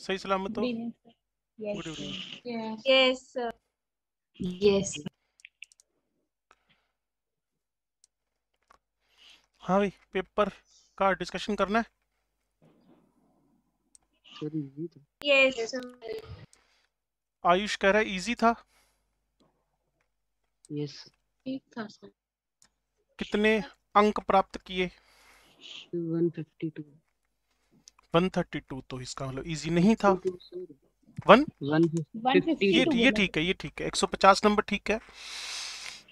सही सलामत हो गुड इवनिंग यस यस हाँ भाई पेपर का डिस्कशन करना है आयुष कह रहा है इजी था यस कितने अंक प्राप्त किए 152 132 तो इसका मतलब इजी नहीं था वन ये ये ठीक है ये ठीक है 150 नंबर ठीक है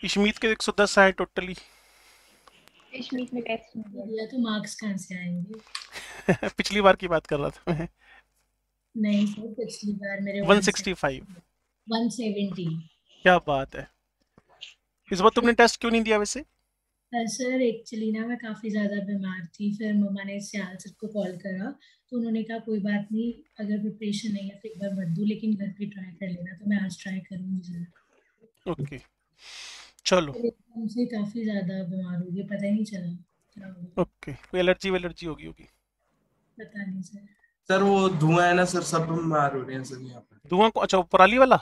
इश्मीत के 110 आए टोटली इशमीत तो मार्क्स कहां से आएंगे पिछली बार की बात कर रहा था मैं नहीं सर पिछली बार मेरे 165 170 क्या बात है इस बार तुमने टेस्ट क्यों नहीं दिया वैसे सर एक्चुअली ना मैं काफ़ी ज़्यादा बीमार थी फिर मम्मा ने सियाल सर को कॉल करा तो उन्होंने कहा कोई बात नहीं अगर प्रिपरेशन नहीं है तो एक बार मत दो लेकिन घर पे ट्राई कर लेना तो मैं आज ट्राई करूँगी जरूर ओके चलो मुझे काफ़ी ज़्यादा बीमार हो गई पता ही नहीं चला ओके कोई एलर्जी वेलर्जी होगी होगी पता नहीं सर सर वो धुआं है ना सर सब बीमार हो रहे हैं सर यहाँ पर धुआं को अच्छा पराली वाला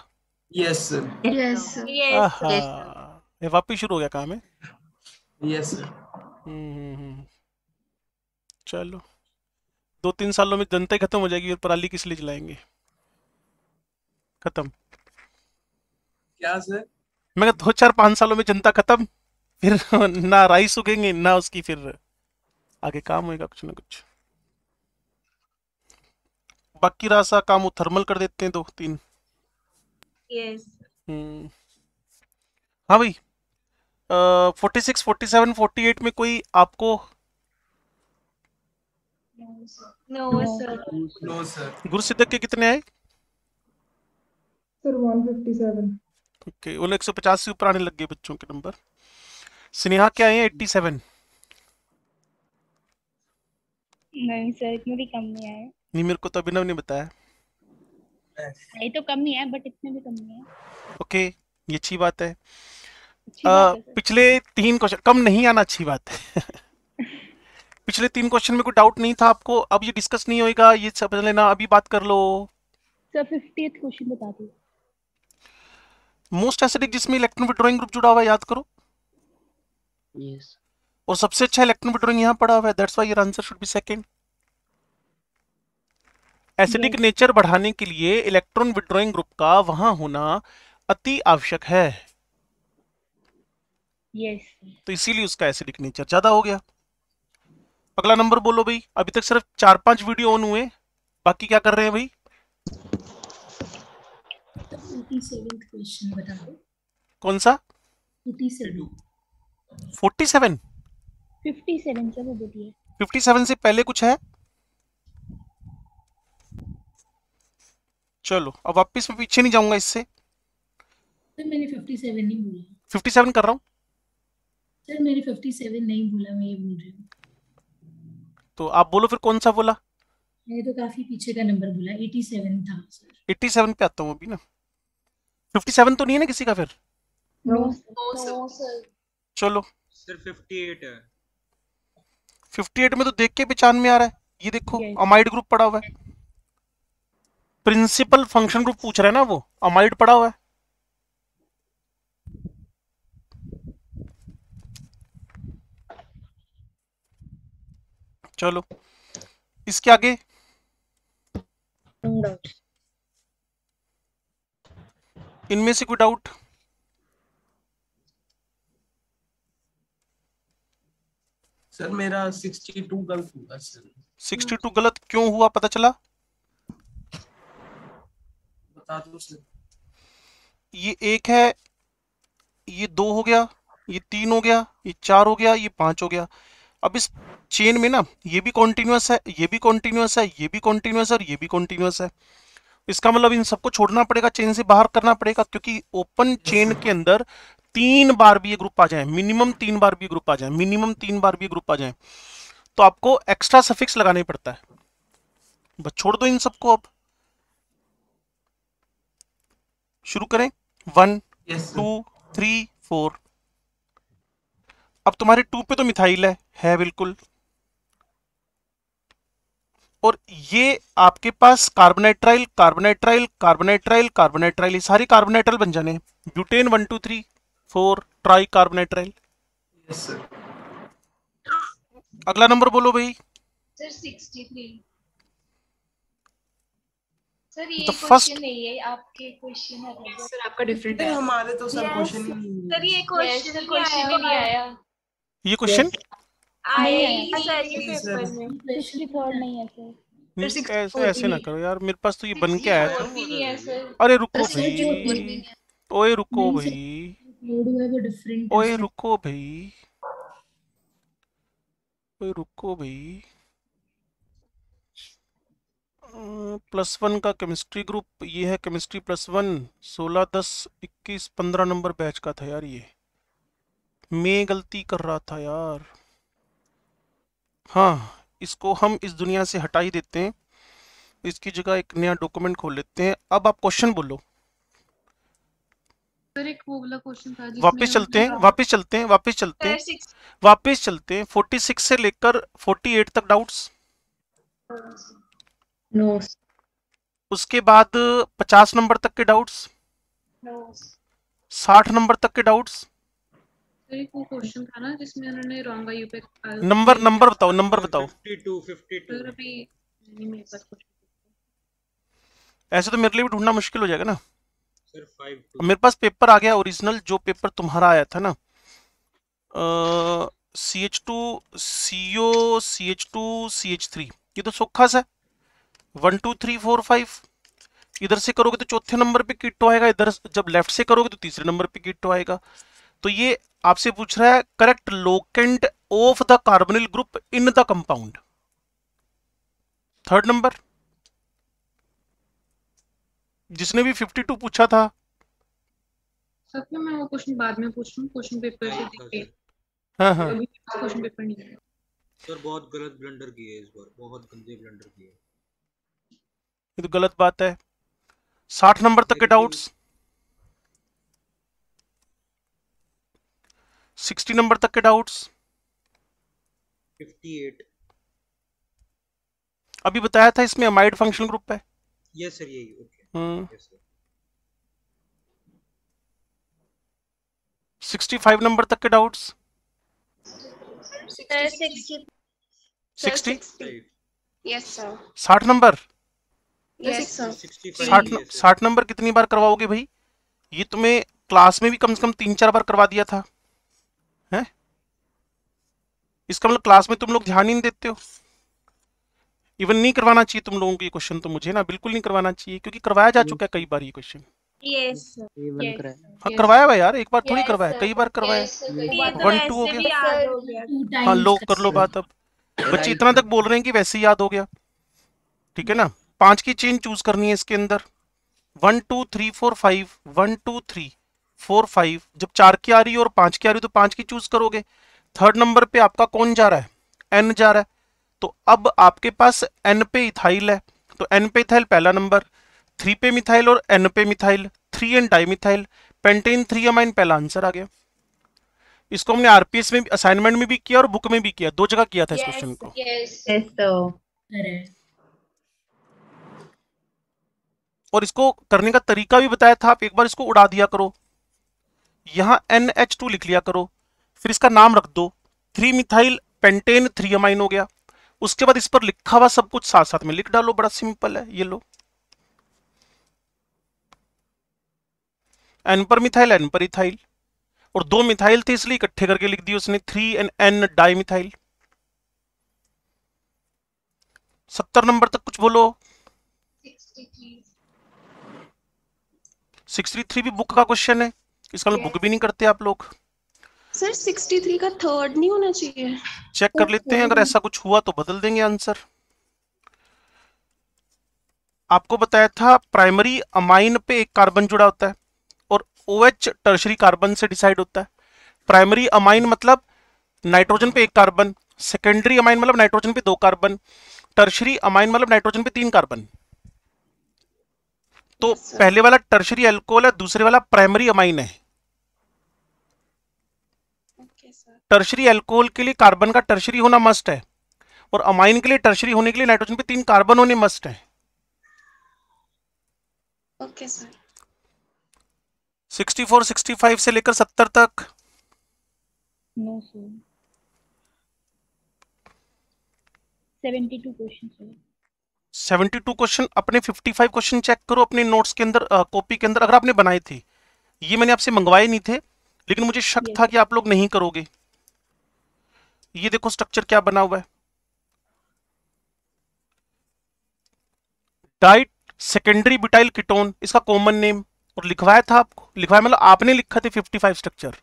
यस सर यस यस वापिस शुरू हो गया काम है यस हम्म, हम्म, हम्म चलो दो तीन सालों में जनता खत्म हो जाएगी और पराली किस लिए चलाएंगे खत्म क्या सर मैं दो चार पांच सालों में जनता खत्म फिर ना राइस उगेंगे ना उसकी फिर आगे काम होएगा कुछ ना कुछ बाकी रासा काम वो थर्मल कर देते हैं दो तीन यस yes. हम्म। हाँ भाई forty six forty seven forty eight में कोई आपको गुरु सिद्धक के कितने आए ओके वो एक सौ पचास से ऊपर आने लग गए बच्चों के नंबर स्नेहा क्या है सेवन नहीं सर इतने भी कम नहीं आए नहीं मेरे को तो अभिनव ने बताया नहीं तो कम नहीं है बट इतने भी कम नहीं है ओके ये अच्छी बात है आ, पिछले तीन क्वेश्चन कम नहीं आना अच्छी बात है पिछले तीन क्वेश्चन में कोई डाउट नहीं था आपको अब ये डिस्कस नहीं होएगा ये समझ लेना अभी बात कर लो मोस्ट एसिडिक जिसमें इलेक्ट्रॉन विड्रॉइंग ग्रुप जुड़ा हुआ याद करो yes. और सबसे अच्छा इलेक्ट्रॉन विड्रॉइंग यहाँ पड़ा हुआ है that's why your answer should be second acidic nature बढ़ाने के लिए इलेक्ट्रॉन विड्रॉइंग ग्रुप का वहां होना अति आवश्यक है तो इसीलिए उसका एसिडिक नेचर ज्यादा हो गया अगला नंबर बोलो भाई अभी तक सिर्फ चार पांच वीडियो ऑन हुए बाकी क्या कर रहे हैं भाई कौन सा forty seven fifty seven fifty seven से पहले कुछ है चलो अब वापिस मैं पीछे नहीं जाऊंगा इससे तो मैंने 57 नहीं बोला 57 कर रहा हूँ सर मैंने 57 नहीं बोला मैं ये बोल रही हूँ तो आप बोलो फिर कौन सा बोला मैंने तो काफी पीछे का नंबर बोला 87 था सर 87 पे आता हूँ अभी ना 57 तो नहीं है ना किसी का फिर नो no, सर चलो सर 58 है 58 में तो देख के पहचान में आ रहा है ये देखो अमाइड ग्रुप पड़ा हुआ है प्रिंसिपल फंक्शन ग्रुप पूछ रहा है ना वो अमाइड पड़ा हुआ है चलो इसके आगे इनमें से कोई डाउट सर मेरा 62 गलत हुआ सर 62 गलत क्यों हुआ पता चला बता दो सर ये एक है ये दो हो गया ये तीन हो गया ये चार हो गया ये पांच हो गया अब इस चेन में ना ये भी कॉन्टिन्यूस है ये भी कॉन्टिन्यूस है ये भी कॉन्टिन्यूस है और ये भी कॉन्टिन्यूस है इसका मतलब इन सबको छोड़ना पड़ेगा चेन से बाहर करना पड़ेगा क्योंकि ओपन चेन के अंदर तीन बार भी ये ग्रुप आ जाए मिनिमम तीन बार भी ग्रुप आ जाए मिनिमम तीन बार भी ग्रुप आ जाए तो आपको एक्स्ट्रा सफिक्स लगाने पड़ता है बस छोड़ दो इन सबको अब शुरू करें वन टू थ्री फोर अब तुम्हारे टू पे तो मिथाइल है है बिल्कुल और ये आपके पास कार्बोनेट्राइल कार्बोनेट्राइल कार्बोनेट्राइल कार्बोनेट्राइल सारी कार्बोनेट्राइल बन जाने butane one two three four tricarbonitrile yes, अगला नंबर बोलो भाई सर तो ये क्वेश्चन नहीं है आपके क्वेश्चन है सर आपका डिफरेंट है हमारे तो सर क्वेश्चन सर ये क्वेश्चन क्वेश्चन नहीं आया ये क्वेश्चन तो ऐसे ऐसे ना करो यार मेरे पास तो ये बन के आया था अरे तो रुको भाई ओए रुको भाई ओए रुको भाई ओए रुको भाई प्लस वन का केमिस्ट्री ग्रुप ये है केमिस्ट्री प्लस वन सोलह दस इक्कीस पंद्रह नंबर बैच का था यार ये मैं गलती कर रहा था यार हाँ इसको हम इस दुनिया से हटा ही देते हैं इसकी जगह एक नया डॉक्यूमेंट खोल लेते हैं अब आप क्वेश्चन बोलो वापिस चलते हैं वापिस चलते हैं वापिस चलते हैं वापिस चलते हैं फोर्टी सिक्स से लेकर फोर्टी एट तक डाउट्स नो उसके बाद पचास नंबर तक के डाउट्स साठ नंबर तक के डाउट्स नंबर नंबर बताओ नंबर बताओ ऐसे तो मेरे लिए भी ढूंढना मुश्किल हो जाएगा ना सर मेरे पास पेपर आ गया ओरिजिनल जो पेपर तुम्हारा आया था ना C H two C O C H two C H three ये तो सूखा सा one two three four five इधर से करोगे तो चौथे नंबर पे किट्टो आएगा इधर जब लेफ्ट से करोगे तो तीसरे नंबर पे किट्टो आएगा तो ये आपसे पूछ रहा है correct locant of the carbonyl group in the compound third number जिसने भी 52 पूछा था सर तो मैं वो क्वेश्चन बाद में पूछ लूं क्वेश्चन पेपर से हां हां क्वेश्चन पेपर नहीं सर बहुत गलत ब्लंडर किए इस बार बहुत गंदे ब्लंडर किए ये तो गलत बात है 60 नंबर तक के डाउट्स सिक्सटी नंबर तक के डाउट्स फिफ्टी एट अभी बताया था इसमें अमाइड फंक्शन ग्रुप है यस सर यही okay hmm. Sixty five number तक के डाउट्स uh, सिक्सटी साठ नंबर साठ नंबर कितनी बार करवाओगे भाई ये तुम्हें क्लास में भी कम से कम तीन चार बार करवा दिया था हैं इसका मतलब क्लास में तुम लोग ध्यान ही नहीं देते हो इवन नहीं करवाना चाहिए तुम लोगों को ये क्वेश्चन तो मुझे ना बिल्कुल नहीं करवाना चाहिए क्योंकि करवाया जा चुका है कई बार ये क्वेश्चन हाँ करवाया हुआ यार एक बार थोड़ी करवाया कई बार करवाया वन टू हो गया हाँ लो कर लो बात अब बच्चे इतना तक बोल रहे हैं कि वैसे ही याद हो गया ठीक है ना पांच की चेन चूज करनी है इसके अंदर one two three four five one two three four five जब चार की आ रही है और पांच की आ रही है तो पांच की चूज करोगे थर्ड नंबर पे आपका कौन जा रहा है एन जा रहा है तो अब आपके पास एन पे इथाइल है तो एन पे इथाइल पहला नंबर थ्री पे मिथाइल और एन पे methyl three and dimethyl pentane three amine पहला आंसर आ गया इसको हमने आरपीएस में असाइनमेंट में भी किया और बुक में भी किया दो जगह किया था yes, इस क्वेश्चन को yes, yes, so. तो। और इसको करने का तरीका भी बताया था आप एक बार इसको उड़ा दिया करो यहां एन एच टू लिख लिया करो फिर इसका नाम रख दो three methyl pentane three amine हो गया उसके बाद इस पर लिखा हुआ सब कुछ साथ साथ में लिख डालो बड़ा सिंपल है ये लो एन पर मिथाइल एन पर इथाइल और दो मिथाइल थे इसलिए इकट्ठे करके लिख दिए उसने three and N dimethyl सत्तर नंबर तक कुछ बोलो थ्री भी बुक का क्वेश्चन है इसका मतलब बुक भी नहीं करते आप लोग सर 63 का थर्ड नहीं होना चाहिए चेक कर oh, लेते हैं oh. अगर ऐसा कुछ हुआ तो बदल देंगे आंसर आपको बताया था प्राइमरी अमाइन पे एक कार्बन जुड़ा होता है और ओ एच टर्शरी कार्बन से डिसाइड होता है प्राइमरी अमाइन मतलब नाइट्रोजन पे एक कार्बन सेकेंडरी अमाइन मतलब नाइट्रोजन पे दो कार्बन टर्शरी अमाइन मतलब नाइट्रोजन पे तीन कार्बन तो पहले वाला टर्शरी एल्कोहल है दूसरे वाला प्राइमरी अमाइन है टर्शरी एल्कोहल के लिए कार्बन का टर्शरी होना मस्ट है और अमाइन के लिए टर्शरी होने के लिए नाइट्रोजन पे तीन कार्बन होने मस्ट है ओके सर 64 65 से लेकर सत्तर तक सेवेंटी टू क्वेश्चन अपने फिफ्टी फाइव क्वेश्चन चेक करो अपने नोट्स के अंदर कॉपी के अंदर अगर आपने बनाए थे ये मैंने आपसे मंगवाए नहीं थे लेकिन मुझे शक था कि आप लोग नहीं करोगे ये देखो स्ट्रक्चर क्या बना हुआ है डाइट सेकेंडरी बिटाइल किटोन इसका कॉमन नेम और लिखवाया था आपको लिखवाया मतलब आपने लिखा थे 55 structure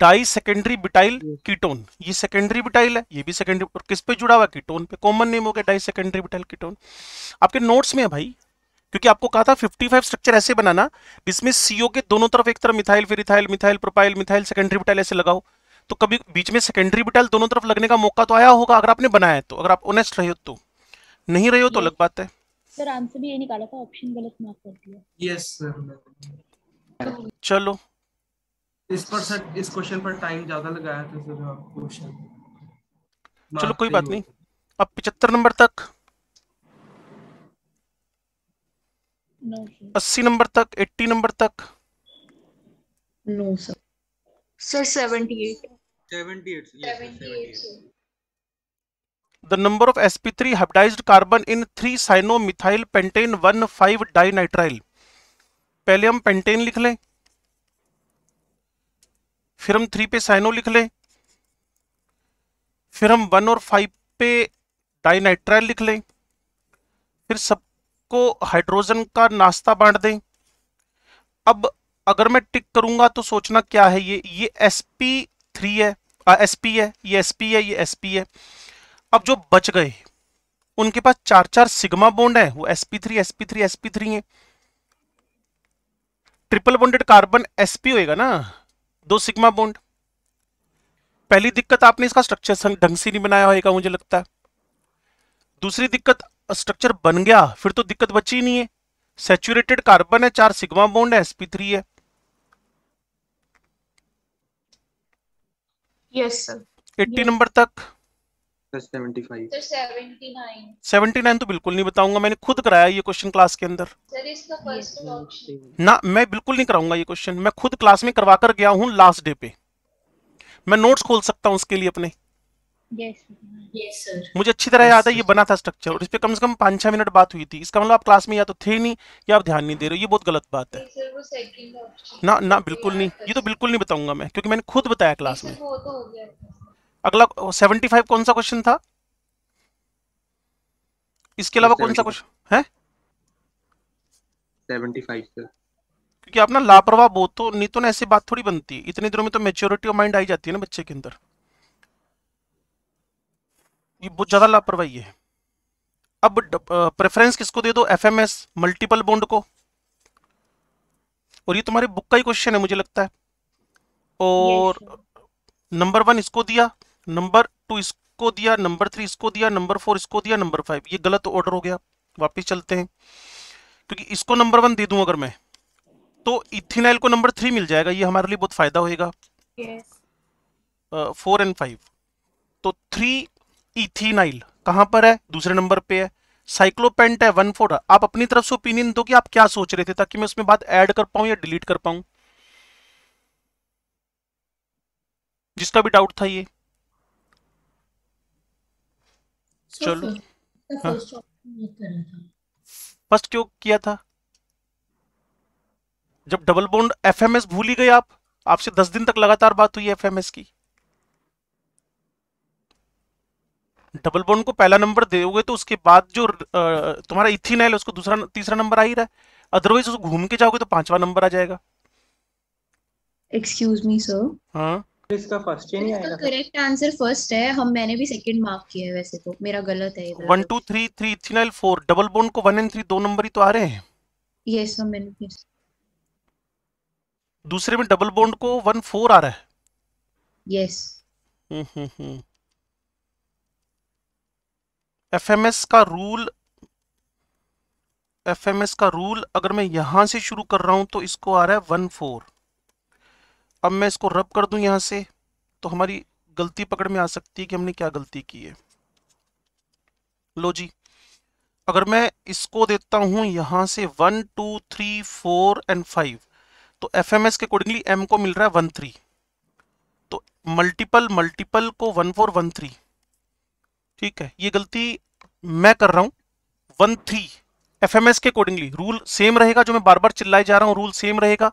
di secondary butyl ketone ये सेकेंडरी बिटाइल है ये भी सेकेंडरी और किस पे जुड़ा हुआ कीटोन पे कॉमन नेम हो गया डाई सेकेंडरी बिटाइल कीटोन आपके नोट्स में है भाई क्योंकि आपको कहा था 55 स्ट्रक्चर ऐसे बनाना जिसमें सीओ के दोनों तरफ एक तरफ मिथाइल फिर ethyl methyl propyl methyl secondary butyl ऐसे लगाओ तो कभी बीच में सेकेंडरी बिटाइल दोनों तरफ लगने का मौका तो आया होगा अगर आपने बनाया तो अगर आप ऑनेस्ट रहे हो तो नहीं रहे हो तो अलग बात है चलो इस पर सर इस क्वेश्चन पर टाइम ज्यादा लगाया था सर क्वेश्चन चलो कोई बात नहीं अब पिछहत्तर नंबर तक अस्सी नंबर तक एट्टी नंबर तक no sir sir seventy eight the number of sp3 hybridized carbon in 3 cyanomethyl pentane 1 5 dinitrile पहले हम पेंटेन लिख लें फिर हम थ्री पे साइनो लिख लें फिर हम वन और फाइव पे डाइनाइट्राइल लिख लें फिर सबको हाइड्रोजन का नाश्ता बांट दें अब अगर मैं टिक करूंगा तो सोचना क्या है ये ये एसपी थ्री है एस पी है ये एस पी है ये एस पी है अब जो बच गए उनके पास चार चार सिग्मा बॉन्ड है वो S P three S P three S P three है triple bonded carbon S P होएगा ना दो सिग्मा बॉन्ड पहली दिक्कत आपने इसका स्ट्रक्चर ढंग से नहीं बनाया होगा मुझे लगता है दूसरी दिक्कत स्ट्रक्चर बन गया फिर तो दिक्कत बची नहीं है सेचुरेटेड कार्बन है चार सिग्मा बॉन्ड है एसपी थ्री है यस सर 80 नंबर तक सेवेंटी नाइन तो बिल्कुल नहीं बताऊंगा मैंने खुद कराया ये क्वेश्चन क्लास के अंदर ना मैं बिल्कुल नहीं कराऊंगा ये क्वेश्चन मैं खुद क्लास में करवा कर गया हूँ लास्ट डे पे मैं नोट्स खोल सकता हूँ उसके लिए अपने मुझे अच्छी तरह याद है ये बना था स्ट्रक्चर और इस पे कम से कम पाँच छह मिनट बात हुई थी इसका मतलब आप क्लास में या तो थे नहीं या आप ध्यान नहीं दे रहे हो ये बहुत गलत बात है ना ना बिल्कुल नहीं ये तो बिल्कुल नहीं बताऊंगा मैं क्योंकि मैंने खुद बताया क्लास में तो अगला सेवेंटी फाइव कौन सा क्वेश्चन था इसके अलावा कौन सा क्वेश्चन है क्योंकि आप ना लापरवाह बहुत तो नहीं तो ना ऐसी बात थोड़ी बनती है इतने दिनों में तो मेच्योरिटी ऑफ माइंड आई जाती है ना बच्चे के अंदर ये बहुत ज़्यादा लापरवाही है अब प्रेफरेंस किसको दे दो एफएमएस मल्टीपल बॉन्ड को और ये तुम्हारे बुक का ही क्वेश्चन है मुझे लगता है और नंबर वन इसको दिया नंबर टू इसको दिया नंबर थ्री इसको दिया नंबर फोर इसको दिया नंबर फाइव ये गलत ऑर्डर हो गया वापिस चलते हैं क्योंकि इसको नंबर वन दे दूं अगर मैं तो इथिनाइल को नंबर थ्री मिल जाएगा ये हमारे लिए बहुत फायदा होगा फोर एंड फाइव तो थ्री इथिनाइल कहां पर है दूसरे नंबर पे है साइक्लोपेंट है वन फोर आप अपनी तरफ से ओपिनियन दो कि आप क्या सोच रहे थे ताकि मैं उसमें बात ऐड कर पाऊं या डिलीट कर पाऊं जिसका भी डाउट था ये चलो फर्स्ट हाँ। क्यों किया था जब डबल बोन्ड एफएमएस भूल ही गए आप आपसे दस दिन तक लगातार बात हुई एफएमएस की डबल बॉन्ड को पहला नंबर दोगे तो उसके बाद जो तुम्हारा इथिनाइल है उसको दूसरा तीसरा नंबर आ ही रहा है अदरवाइज उसको घूम के जाओगे तो पांचवा नंबर आ जाएगा एक्सक्यूज मी सर हाँ इसका फर्स्ट आएगा करेक्ट आंसर फर्स्ट है हम मैंने भी सेकंड मार्क किया है वैसे तो मेरा गलत है इधर इथिनाइल डबल बॉन्ड को एंड दो नंबर ही तो आ रहे हैं मैंने दूसरे में डबल बॉन्ड को वन फोर आ रहा है yes hmm hmm, hmm. FMS का रूल एफएमएस का रूल अगर मैं यहां से शुरू कर रहा हूं तो इसको आ रहा है वन फोर अब मैं इसको रब कर दूं यहां से तो हमारी गलती पकड़ में आ सकती है कि हमने क्या गलती की है लो जी अगर मैं इसको देता हूं यहां से one two three four and five तो एफ एम एस के अकॉर्डिंगली एम को मिल रहा है वन थ्री तो मल्टीपल मल्टीपल को वन फोर वन थ्री ठीक है ये गलती मैं कर रहा हूं वन थ्री एफ के अकॉर्डिंगली रूल सेम रहेगा जो मैं बार बार चिल्लाए जा रहा हूं रूल सेम रहेगा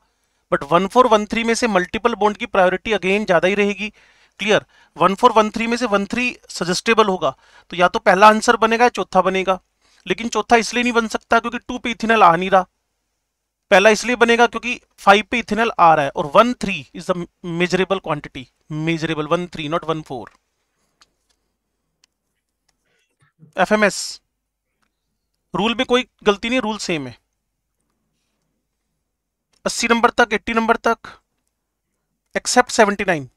but one four one three में से मल्टीपल बॉन्ड की प्रायोरिटी अगेन ज़्यादा ही रहेगी clear one four one three में से वन थ्री सजेस्टेबल होगा तो या तो पहला आंसर बनेगा या चौथा बनेगा लेकिन चौथा इसलिए नहीं बन सकता क्योंकि टू पे इथिनल आ नहीं रहा पहला इसलिए बनेगा क्योंकि फाइव पे इथेनल आ रहा है और one three is the measurable quantity measurable one three not one four F M S rule में कोई गलती नहीं रूल सेम है अस्सी नंबर तक एट्टी नंबर तक except seventy nine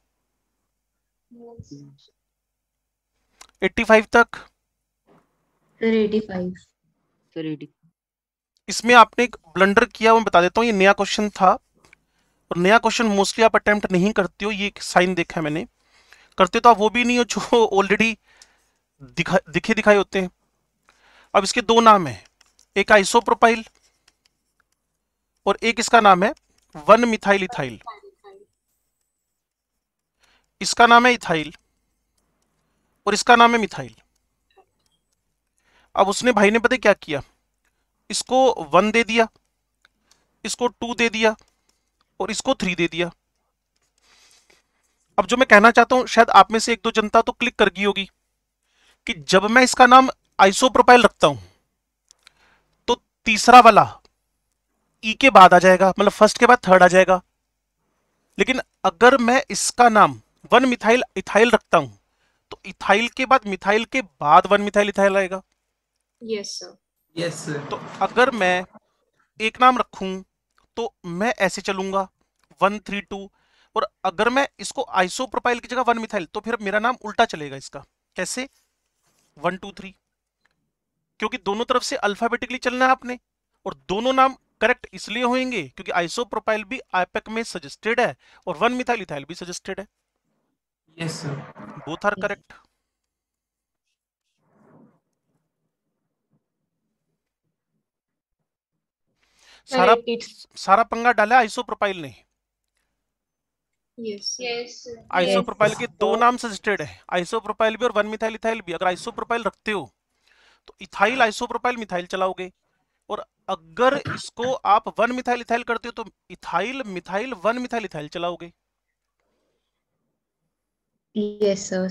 eighty five तक एटी फाइव इसमें आपने एक ब्लंडर किया मैं बता देता हूँ ये नया क्वेश्चन था और नया क्वेश्चन मोस्टली आप अटेम्प्ट नहीं करते हो ये एक साइन देखा है मैंने करते तो आप वो भी नहीं हो जो ऑलरेडी दिखा दिखे दिखाई होते हैं अब इसके दो नाम हैं एक आइसोप्रोपाइल और एक इसका नाम है वन मिथाइल इथाइल इसका नाम है इथाइल और इसका नाम है मिथाइल अब उसने भाई ने पता क्या किया इसको वन दे दिया इसको टू दे दिया और इसको थ्री दे दिया अब जो मैं कहना चाहता हूं शायद आप में से एक दो जनता तो क्लिक कर गई होगी कि जब मैं इसका नाम आइसोप्रोपाइल रखता हूं तो तीसरा वाला ई e के बाद आ जाएगा मतलब फर्स्ट के बाद थर्ड आ जाएगा लेकिन अगर मैं इसका नाम वन मिथाइल इथाइल रखता हूं तो इथाइल के बाद मिथाइल के बाद वन मिथाइल इथाइल आएगा यस सर यस तो अगर मैं एक नाम रखूं तो मैं ऐसे चलूंगा वन थ्री टू और अगर मैं इसको आइसोप्रोपाइल की जगह वन मिथाइल तो फिर मेरा नाम उल्टा चलेगा इसका कैसे वन टू थ्री क्योंकि दोनों तरफ से अल्फाबेटिकली चलना है आपने और दोनों नाम करेक्ट इसलिए होंगे क्योंकि आइसोप्रोपाइल भी आईपेक में सजेस्टेड है और वन मिथाइल इथाइल भी सजेस्टेड है यस बोथ आर करेक्ट सारा सारा पंगा डाला आइसोप्रोपाइल ने आइसोप्रोपाइल के दो नाम सजेस्टेड है आइसोप्रोपाइल भी और वन मिथाइल इथाइल भी अगर आइसोप्रोपाइल रखते हो तो इथाइल आइसोप्रोपाइल मिथाइल चलाओगे और अगर इसको आप वन मिथाइल इथाइल करते हो तो ethyl methyl one methyl ethyl चलाओगे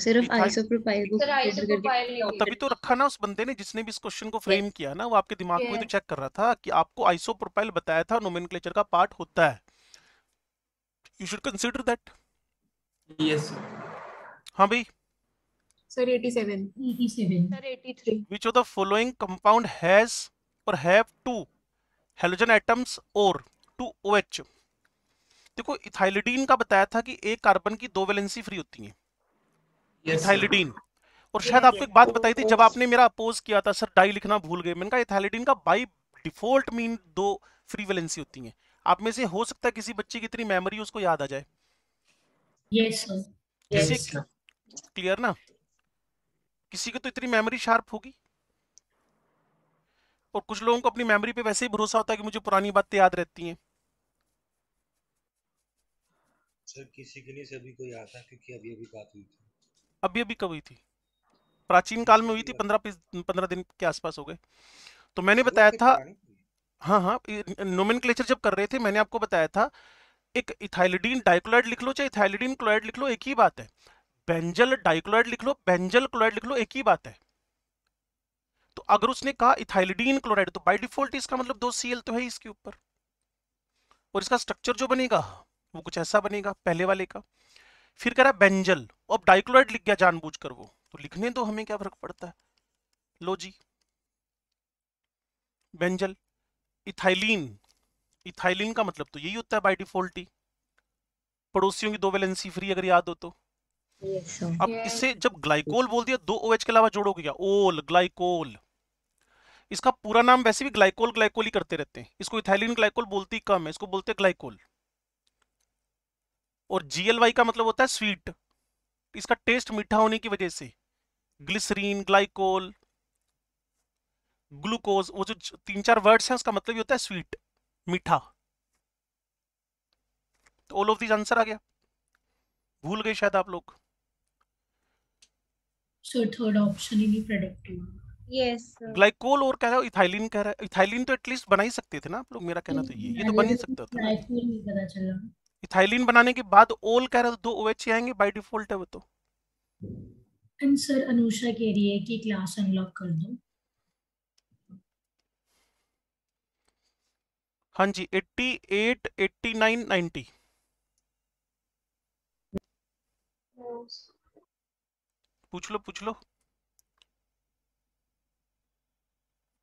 सिर्फ आइसोप्रोपाइल तभी तो रखा ना उस बंदे ने जिसने भी इस क्वेश्चन को फ्रेम किया ना वो आपके दिमाग को तो चेक कर रहा था कि आपको आइसोप्रोपाइल बताया था नोमेनक्लेचर का पार्ट होता है you should consider that yes हां भाई sir 87 87 sir 83 which of the following compound has or have two halogen atoms और टू ओएच देखो इथाइलिडीन का बताया था कि एक कार्बन की दो वैलेंसी फ्री होती है yes, इथाइलिडीन और शायद आपको एक बात बताई थी जब oh, oh. आपने मेरा अपोज किया था सर डाई लिखना भूल गए मैंने कहा इथाइलिडीन का बाई डिफॉल्ट मीन दो फ्री वैलेंसी होती हैं आप में से हो सकता है किसी बच्चे की इतनी मेमोरी उसको याद आ जाए yes, yes, क्लियर ना किसी को तो इतनी मेमोरी शार्प होगी और कुछ लोगों को अपनी मेमोरी पे वैसे ही भरोसा होता है कि मुझे पुरानी बातें याद रहती हैं सर किसी के लिए सभी को याद है क्योंकि अभी अभी बात हुई थी अभी अभी कब हुई थी प्राचीन काल में हुई थी पंद्रह पंद्रह दिन के आसपास हो गए तो मैंने बताया था हाँ हाँ नोमिन जब कर रहे थे मैंने आपको बताया था एक इथाइलिडीन डाइक्लोइड लिख लो चाहे इथाइलिडीन क्लोइड लिख लो एक ही बात है बेंजल डाइक्लोइड लिख लो बेंजल क्लोइड लिख लो एक ही बात है तो अगर उसने कहा इथाइलिडीन क्लोराइड तो बाई डिफॉल्ट इसका मतलब दो सीएल तो है इसके ऊपर और इसका स्ट्रक्चर जो बनेगा वो कुछ ऐसा बनेगा पहले वाले का फिर कह रहा है बेंजल अब डाइक्लोइड लिख गया जानबूझकर वो तो लिखने दो हमें क्या फर्क पड़ता है लो जी बेंजल इथाइलिन इथाइलिन का मतलब तो यही होता है बाई डिफॉल्ट ही पड़ोसियों की दो वैलेंसी फ्री अगर याद हो तो yes, अब yes. इसे जब ग्लाइकोल बोल दिया दो ओ के अलावा जोड़ोगे क्या ओल ग्लाइकोल इसका पूरा नाम वैसे भी ग्लाइकोल ग्लाइकोल ही करते रहते हैं इसको इथाइलिन ग्लाइकोल बोलती कम है इसको बोलते हैं ग्लाइकोल और जीएलवाई का मतलब होता है स्वीट इसका टेस्ट मीठा होने की वजह से ग्लिसरीन ग्लाइकोल ग्लूकोज वो जो तीन चार वर्ड्स हैं उसका मतलब ये होता है स्वीट मीठा तो ऑल ऑफ दिस आंसर आ गया भूल गए शायद आप लोग ग्लाइकोल और कह रहा है इथाइलिन कह रहा है इथाइलिन तो एटलीस्ट बना ही सकते थे ना आप लोग मेरा कहना तो ये ये तो बन ही सकता था इथाइलिन बनाने के बाद ओल कह रहा है दो ओएच OH आएंगे बाय डिफॉल्ट है वो तो एंड सर अनुषा कह रही है कि क्लास अनलॉक कर दो हाँ जी एट्टी नाइन नाइनटी पूछ लो पूछ लो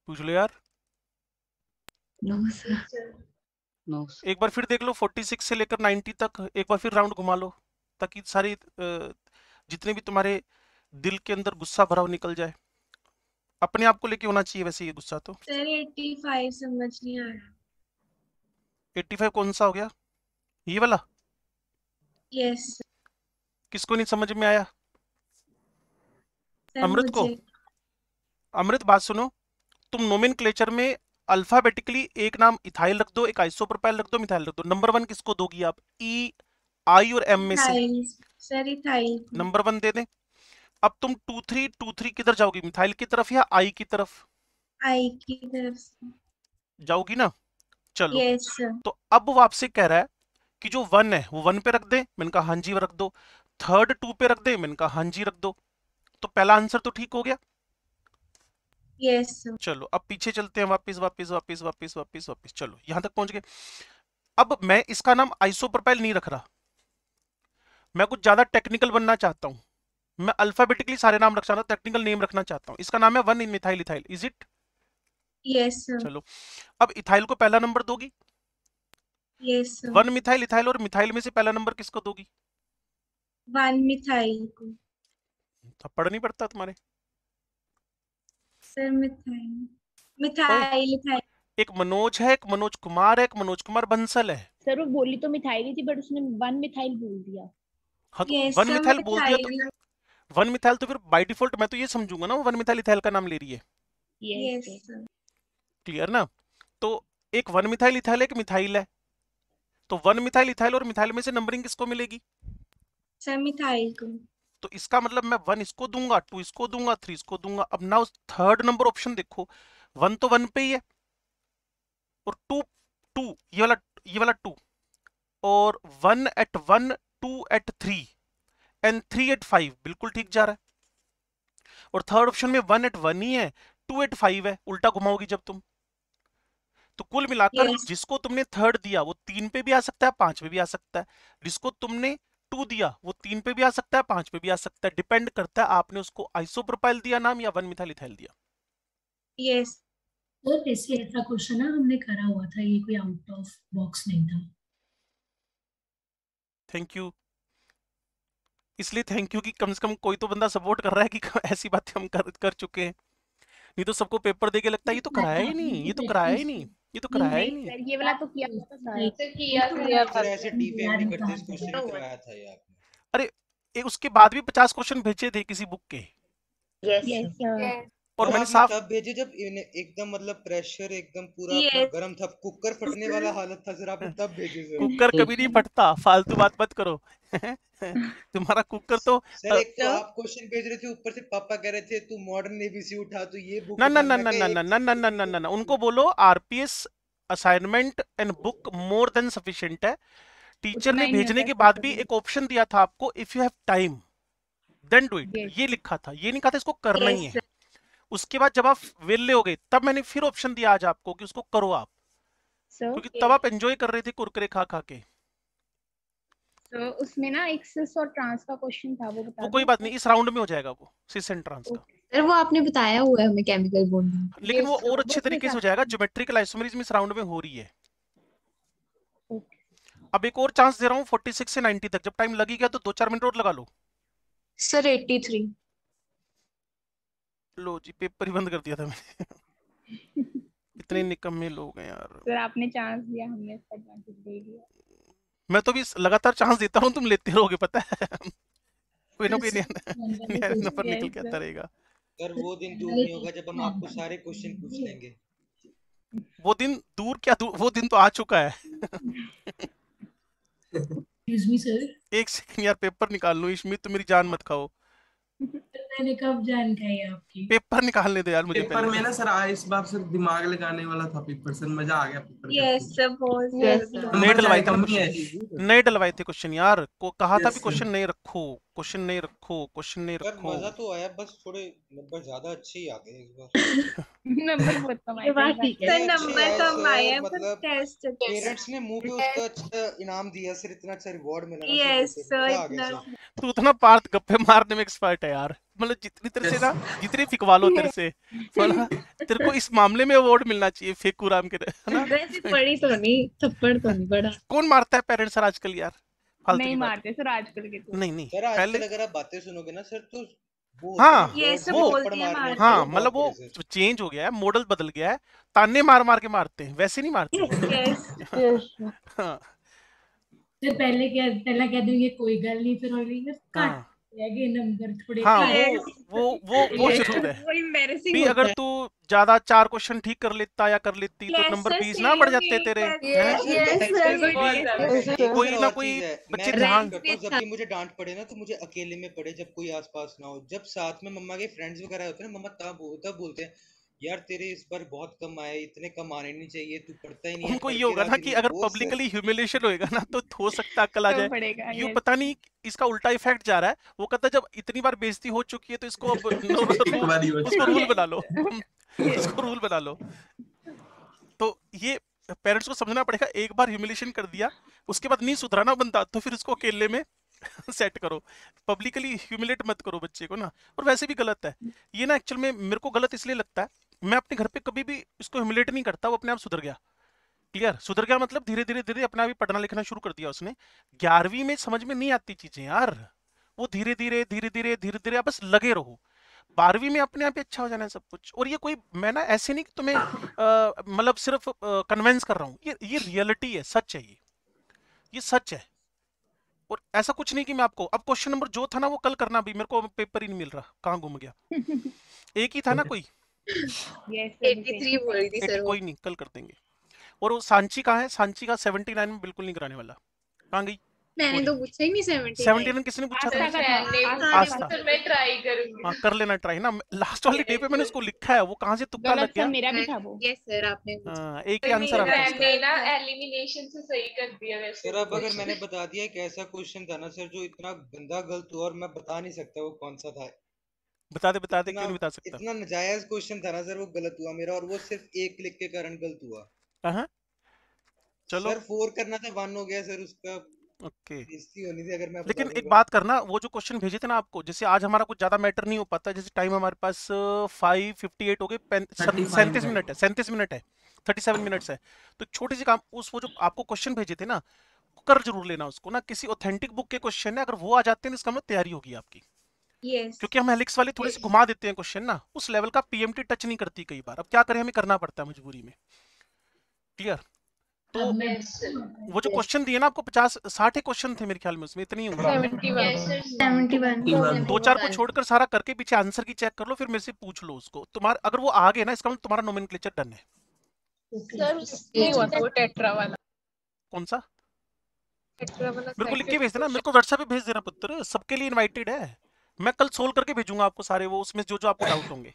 पूछ लो यार नो सर एक बार फिर देख लो फोर्टी सिक्स से लेकर नाइनटी तक एक बार फिर राउंड घुमा लो ताकि सारी जितने भी तुम्हारे दिल के अंदर गुस्सा भरा निकल जाए अपने आप को लेके होना चाहिए वैसे ये गुस्सा तो सर समझ नहीं आ रहा 85 कौन सा हो गया ये वाला yes. किसको नहीं समझ में आया अमृत को अमृत बात सुनो तुम नोमिन क्लेचर में अल्फाबेटिकली एक नाम इथाइल रख दो एक आइसोप्रोपाइल रख दो मिथाइल रख दो नंबर वन किसको दोगी आप ई e, आई और एम में से नंबर वन दे दें अब तुम टू थ्री टू थ्री किधर जाओगी मिथाइल की तरफ या आई की तरफ आई की तरफ जाओगी ना चलो yes, तो अब वो आपसे कह रहा है कि जो वन है वो वन पे रख दे मैंने कहा हाँ जी रख दो थर्ड टू पे रख दे मैंने कहा हाँ जी रख दो तो पहला आंसर तो ठीक हो गया yes, चलो अब पीछे चलते हैं वापस वापस वापस वापस वापस वापस चलो यहां तक पहुंच गए अब मैं इसका नाम आइसोप्रोपाइल नहीं रख रहा मैं कुछ ज्यादा टेक्निकल बनना चाहता हूं मैं अल्फाबेटिकली सारे नाम रखना टेक्निकल नेम रखना चाहता हूं इसका नाम है one in methyl ethyl is it yes yes, चलो अब इथाइल को पहला नंबर दोगी yes yes, one methyl ethyl और मिथाइल में से पहला नंबर किसको दोगी वन मिथाइल को पढ़ नहीं पड़ता तुम्हारे सर मिथाइल मिथाइल इथाइल एक मनोज है एक मनोज कुमार है एक मनोज कुमार बंसल है सर वो बोली तो मिथाइल ही थी बट उसने वन मिथाइल बोल दिया हाँ तो yes, वन मिथाइल बोल दिया तो वन मिथाइल तो फिर बाय डिफॉल्ट मैं तो ये समझूंगा ना वो वन मिथाइल इथाइल का नाम ले रही है yes, yes, क्लियर ना तो एक वन मिथाइल इथाइल एक मिथाइल है तो वन मिथाइल इथाइल और मिथाइल में से नंबरिंग किसको मिलेगी सर मिथाइल को तो इसका मतलब मैं वन इसको दूंगा टू इसको दूंगा थ्री इसको दूंगा अब ना थर्ड नंबर ऑप्शन देखो वन तो वन पे ही है और टू टू ये वाला ये वाला टू और one at one two at three and three at five बिल्कुल ठीक जा रहा है और थर्ड ऑप्शन में वन एट वन ही है टू एट फाइव है उल्टा घुमाओगी जब तुम तो कुल मिलाकर yes. जिसको तुमने थर्ड दिया वो तीन पे भी आ सकता है पांच पे भी आ सकता है जिसको तुमने टू दिया वो तीन पे भी आ सकता है पांच पे भी आ सकता है डिपेंड करता है आपने उसको आइसोप्रोपाइल दिया नाम या वन मिथाइल इथाइल दिया यस yes. तो ऐसा क्वेश्चन हमने करा हुआ था ये कोई आउट ऑफ बॉक्स नहीं था थैंक यू इसलिए थैंक यू कि कम से कम कोई तो बंदा सपोर्ट कर रहा है कि ऐसी बातें हम कर, कर चुके हैं नहीं तो सबको पेपर दे के लगता है ये तो कराया ही नहीं ये तो कराया ही नहीं ये तो कराया ही नहीं, ये वाला तो किया था किया था ऐसे डीपीएम भी करते क्वेश्चन कराया था ये आपने अरे उसके बाद भी पचास क्वेश्चन भेजे थे किसी बुक के यस और मैंने साफ तब भेजे जब एकदम मतलब प्रेशर एकदम पूरा गरम था कुकर फटने वाला हालत था सर आपने तब भेजे सर कुकर कभी नहीं फटता फालतू बात मत करो तुम्हारा कुकर तो सर एक तो आप क्वेश्चन भेज रहे थे ऊपर से पापा कह रहे थे तू मॉडर्न एबीसी उठा तो ये बुक ना ना ना ना ना ना ना ना ना ना उनको बोलो RPS assignment and book more than sufficient है टीचर ने भेजने के बाद भी एक ऑप्शन दिया था आपको if you have time then do it ये लिखा था ये नहीं कहा था इसको करना ही है उसके बाद जब आप वेल्ले हो गए तब मैंने फिर ऑप्शन दिया आज आपको कि उसको करो आप so, क्योंकि okay. तब आप एंजॉय कर रहे थे कुरकुरे खा खा के so, उसमें ना एक्सेस और ट्रांस का क्वेश्चन था वो बता वो कोई बात नहीं इस राउंड में हो जाएगा वो सिस एंड ट्रांस okay. का सर वो आपने बताया हुआ है हमें केमिकल बॉन्डिंग लेकिन अब एक और चांस दे रहा हूँ 46 से 90 तक जब टाइम लगेगा तो दो चार मिनट और लगा लो सर 83 लो जी पेपर ही बंद कर दिया था मैंने इतने निकम्मे लोग हैं यार सर आपने चांस दिया हमने इसका एडवांटेज ले लिया मैं तो भी लगातार चांस देता हूँ तुम लेते रहोगे पता है कोई ना कोई नया नंबर निकल के आता रहेगा सर वो दिन दूर नहीं होगा जब हम आपको सारे क्वेश्चन पूछ लेंगे वो दिन दूर क्या दूर वो दिन तो आ चुका है एक सेकंड यार पेपर निकाल लो इसमें तो मेरी जान मत खाओ तो पेपर निकालने दो यार मुझे पेपर पेपर में ना सर इस बार सर दिमाग लगाने वाला था पेपर सर मजा आ गया पेपर यस सपोज यस डलवाए थे नए डलवाए थे क्वेश्चन यार को कहा था भी क्वेश्चन नहीं रखो क्वेश्चन नहीं रखो क्वेश्चन नहीं रखो मजा तो आया बस थोड़े नंबर ज्यादा अच्छे ही आ गए इस बार नंबर नंबर कम टेस्ट पेरेंट्स मतलब तो ने मुंह पे उसका अच्छा इनाम दिया सर इतना अच्छा रिवॉर्ड मिला तू इतना पार्थ गप्पे मारने में एक्सपर्ट है यार मतलब जितनी तरह से ना जितने फिकवा लो तेरे से वाला मतलब तेरे को इस मामले में अवार्ड मिलना चाहिए फेकू राम के ना वैसे पड़ी तो नहीं थप्पड़ तो नहीं पड़ा कौन मारता है पेरेंट्स सर आजकल यार नहीं मारते सर आजकल के तो नहीं नहीं सर पहले अगर आप बातें सुनोगे ना सर तो हाँ ये सब हाँ, मतलब बोलते हैं हाँ मतलब वो चेंज हो गया है मॉडल बदल गया है ताने मार मार के मारते हैं वैसे नहीं मारते हाँ। पहले क्या पहला कह दूं ये कोई गल नहीं फिर और हाँ वो वो वो वो जरूर है भी अगर तू ज्यादा चार क्वेश्चन ठीक कर लेता या कर लेती तो नंबर बीस ना बढ़ जाते तेरे कोई ना कोई बच्चे ध्यान जब मुझे डांट पड़े ना तो मुझे अकेले में पड़े जब कोई आसपास ना हो जब साथ में मम्मा के फ्रेंड्स वगैरह होते हैं मम्मा तब तब बोलते हैं यार तेरे इस बार बहुत कम आए इतने कम आने नहीं चाहिए तू पढ़ता ही नहीं उनको ये होगा था कि अगर पब्लिकली ह्यूमिलेशन होएगा ना तो हो सकता अक्ल आ तो जाए यू पता नहीं इसका उल्टा इफेक्ट जा रहा है वो कहता जब इतनी बार बेइज्जती हो चुकी है तो इसको अब उसको रूल बना लो उसको रूल बना लो तो ये पेरेंट्स को समझना पड़ेगा एक बार ह्यूमिलेशन कर दिया उसके बाद नहीं सुधरा ना बनता तो फिर उसको अकेले में सेट करो पब्लिकली ह्यूमिलेट मत करो बच्चे को ना और वैसे भी गलत है ये ना एक्चुअल में मेरे को गलत इसलिए लगता है मैं अपने घर पे कभी भी इसको ह्यूमिलेट नहीं करता वो अपने आप सुधर गया क्लियर सुधर गया मतलब धीरे धीरे धीरे अपना भी पढ़ना लिखना शुरू कर दिया उसने ग्यारहवीं में समझ में नहीं आती चीजें यार वो धीरे धीरे धीरे धीरे धीरे धीरे बस लगे रहो बारहवीं में अपने आप ही अच्छा हो जाना है सब कुछ और ये कोई मैं ना ऐसे नहीं कि तुम्हें मतलब सिर्फ कन्वेंस कर रहा हूँ ये ये रियलिटी है सच है ये ये सच है और ऐसा कुछ नहीं कि मैं आपको अब क्वेश्चन नंबर जो था ना वो कल करना भी मेरे को पेपर ही नहीं मिल रहा कहाँ घूम गया एक ही था ना कोई 83 बोल सर कोई नहीं कल कर देंगे और वो सांची कहां है सांची का 79 में बिल्कुल नहीं कराने वाला कहाँ गई मैंने तो पूछा ही नहीं 79 किसने पूछा था आस्था मैं ट्राई करूंगी हां कर लेना ट्राई ना लास्ट वाले डे पे मैंने उसको लिखा है वो कहां से तुक्का लग गया मेरा भी था वो यस हाँ, सर आपने हां एक ही तो आंसर मैंने ना एलिमिनेशन से सही कर दिया वैसे सर अब अगर मैंने बता दिया कि ऐसा क्वेश्चन था ना सर जो इतना गंदा गलत हुआ और मैं बता नहीं सकता वो कौन सा था बताते बताते क्यों नहीं बता सकता इतना नजायज क्वेश्चन था ना सर वो गलत हुआ मेरा और वो सिर्फ एक क्लिक के कारण गलत हुआ हां चलो सर फोर करना था वन हो गया सर उसका ओके होनी थी अगर मैं लेकिन एक बात करना वो जो क्वेश्चन भेजे थे ना आपको जैसे आज हमारा कुछ ज्यादा मैटर नहीं हो पाता जैसे टाइम हमारे पास फाइव फिफ्टी एट हो गए सैंतीस मिनट है सैंतीस मिनट है थर्टी सेवन मिनट्स है तो छोटे से काम उस वो जो आपको क्वेश्चन भेजे थे ना कर जरूर लेना उसको ना किसी ऑथेंटिक बुक के क्वेश्चन है अगर वो आ जाते हैं तो इसका मतलब तैयारी होगी आपकी yes. क्योंकि हम हेलिक्स वाले थोड़े yes. से घुमा देते हैं क्वेश्चन ना उस लेवल का पीएमटी टच नहीं करती कई बार अब क्या करें हमें करना पड़ता है मजबूरी में क्लियर तो वो जो क्वेश्चन दिए ना आपको पचास साठ ही क्वेश्चन थे मेरे ख्याल में उसमें इतनी होंगे दो चार को छोड़कर सारा करके पीछे आंसर की चेक कर लो फिर मेरे से पूछ लो उसको तुम्हारा अगर वो आगे ना इसका मतलब तुम्हारा नोमिन डन है कौन सा मेरे को लिख के भेज देना मेरे को व्हाट्सएप पे भेज देना पुत्र सबके लिए इनवाइटेड है मैं कल सोल्व करके भेजूंगा आपको सारे वो उसमें जो जो आपको डाउट होंगे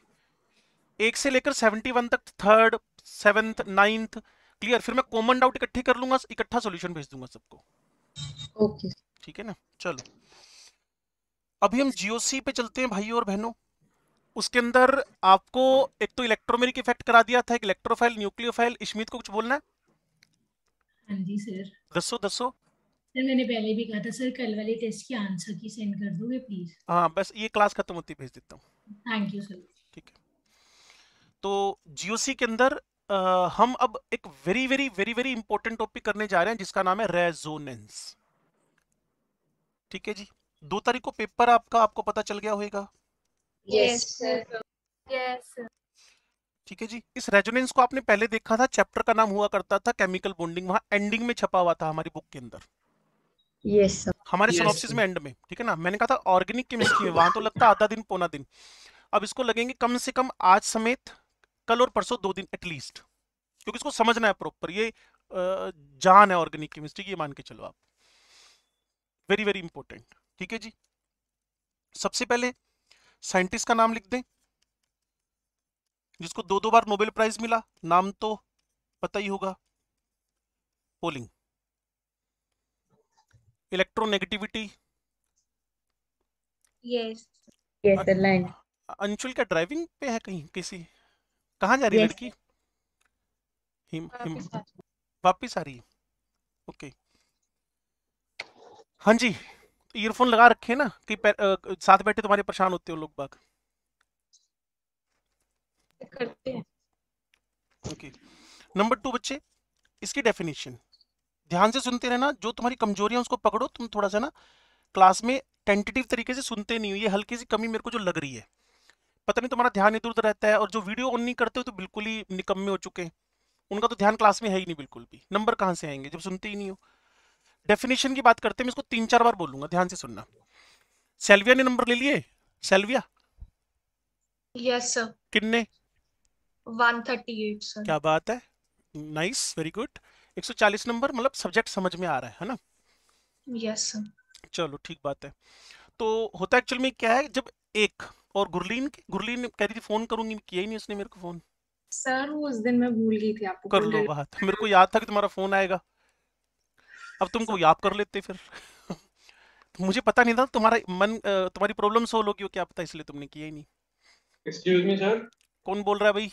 एक से लेकर सेवेंटी वन तक थर्ड सेवेंथ नाइन्थ क्लियर फिर मैं कॉमन डाउट इकट्ठे कर लूंगा इकट्ठा सोल्यूशन भेज दूंगा सबको ओके ठीक है ना चलो अभी हम जीओसी पे चलते हैं भाई और बहनों उसके अंदर आपको एक तो इलेक्ट्रोमेरिक इफेक्ट करा दिया था एक इलेक्ट्रोफाइल न्यूक्लियोफाइल इश्मित को कुछ बोलना है हाँ जी सर दसो दसो मैंने पहले भी कहा था सर कल वाले टेस्ट की आंसर की सेंड कर दोगे प्लीज हाँ बस ये क्लास खत्म होती भेज देता हूँ थैंक यू सर ठीक है तो जीओसी के अंदर हम अब एक very very very very important topic करने जा रहे हैं जिसका नाम है रेजोनेंस ठीक है जी दो तारीख को पेपर आपका आपको पता चल गया होगा यस यस ठीक है जी इस रेजोनेंस को आपने पहले देखा था चैप्टर का नाम हुआ करता था केमिकल बॉन्डिंग वहां एंडिंग में छपा हुआ था हमारी बुक के अंदर yes, हमारे yes, में एंड में ठीक है ना मैंने कहा था ऑर्गेनिक केमिस्ट्री में वहां तो लगता है आधा दिन पौना दिन अब इसको लगेंगे कम से कम आज समेत कल और परसों दो दिन एटलीस्ट क्योंकि इसको समझना है प्रॉपर ये जान है ऑर्गेनिक केमिस्ट्री की मान के चलो आप वेरी वेरी इंपॉर्टेंट ठीक है जी सबसे पहले साइंटिस्ट का नाम लिख दें जिसको दो दो बार नोबेल प्राइज मिला नाम तो पता ही होगा पोलिंग इलेक्ट्रोनेगेटिविटी यस अंशुल क्या ड्राइविंग पे है कहीं किसी कहा जा रही yes. लड़की हिम हिम वापिस आ रही है ओके हाँ जी ईयरफोन लगा रखे ना कि आ, साथ बैठे तुम्हारे परेशान होते हो लोग बाग करते हैं ओके नंबर टू बच्चे इसकी डेफिनेशन ध्यान से सुनते रहना जो तुम्हारी कमजोरियां उसको पकड़ो तुम थोड़ा सा ना क्लास में टेंटेटिव तरीके से सुनते नहीं हो ये हल्की सी कमी मेरे को जो लग रही है पता नहीं तुम्हारा ध्यान इधर उधर रहता है और जो वीडियो ऑन नहीं करते हो तो बिल्कुल ही निकम्मे हो चुके हैं उनका तो ध्यान क्लास में है ही नहीं बिल्कुल भी नंबर कहाँ से आएंगे जब सुनते ही नहीं हो डेफिनेशन की बात करते हैं मैं इसको तीन चार बार बोलूंगा ध्यान से सुनना सेल्विया ने नंबर ले लिए सेल्विया यस सर किन्ने 138 सर क्या बात है नाइस वेरी गुड 140 नंबर मतलब सब्जेक्ट समझ में आ रहा है है ना यस सर चलो ठीक बात है तो होता एक्चुअल में क्या है जब एक और गुरलीन गुरलीन कह रही थी फोन करूंगी किया ही नहीं उसने मेरे को फोन सर वो उस दिन मैं भूल गई थी आपको कर लो बात मेरे को याद था कि तुम्हारा फोन आएगा अब तुमको याद कर लेते फिर तो मुझे पता नहीं था तुम्हारा मन तुम्हारी प्रॉब्लम सोल्व होगी क्या पता इसलिए तुमने किया ही नहीं एक्सक्यूज मी सर कौन बोल रहा है भाई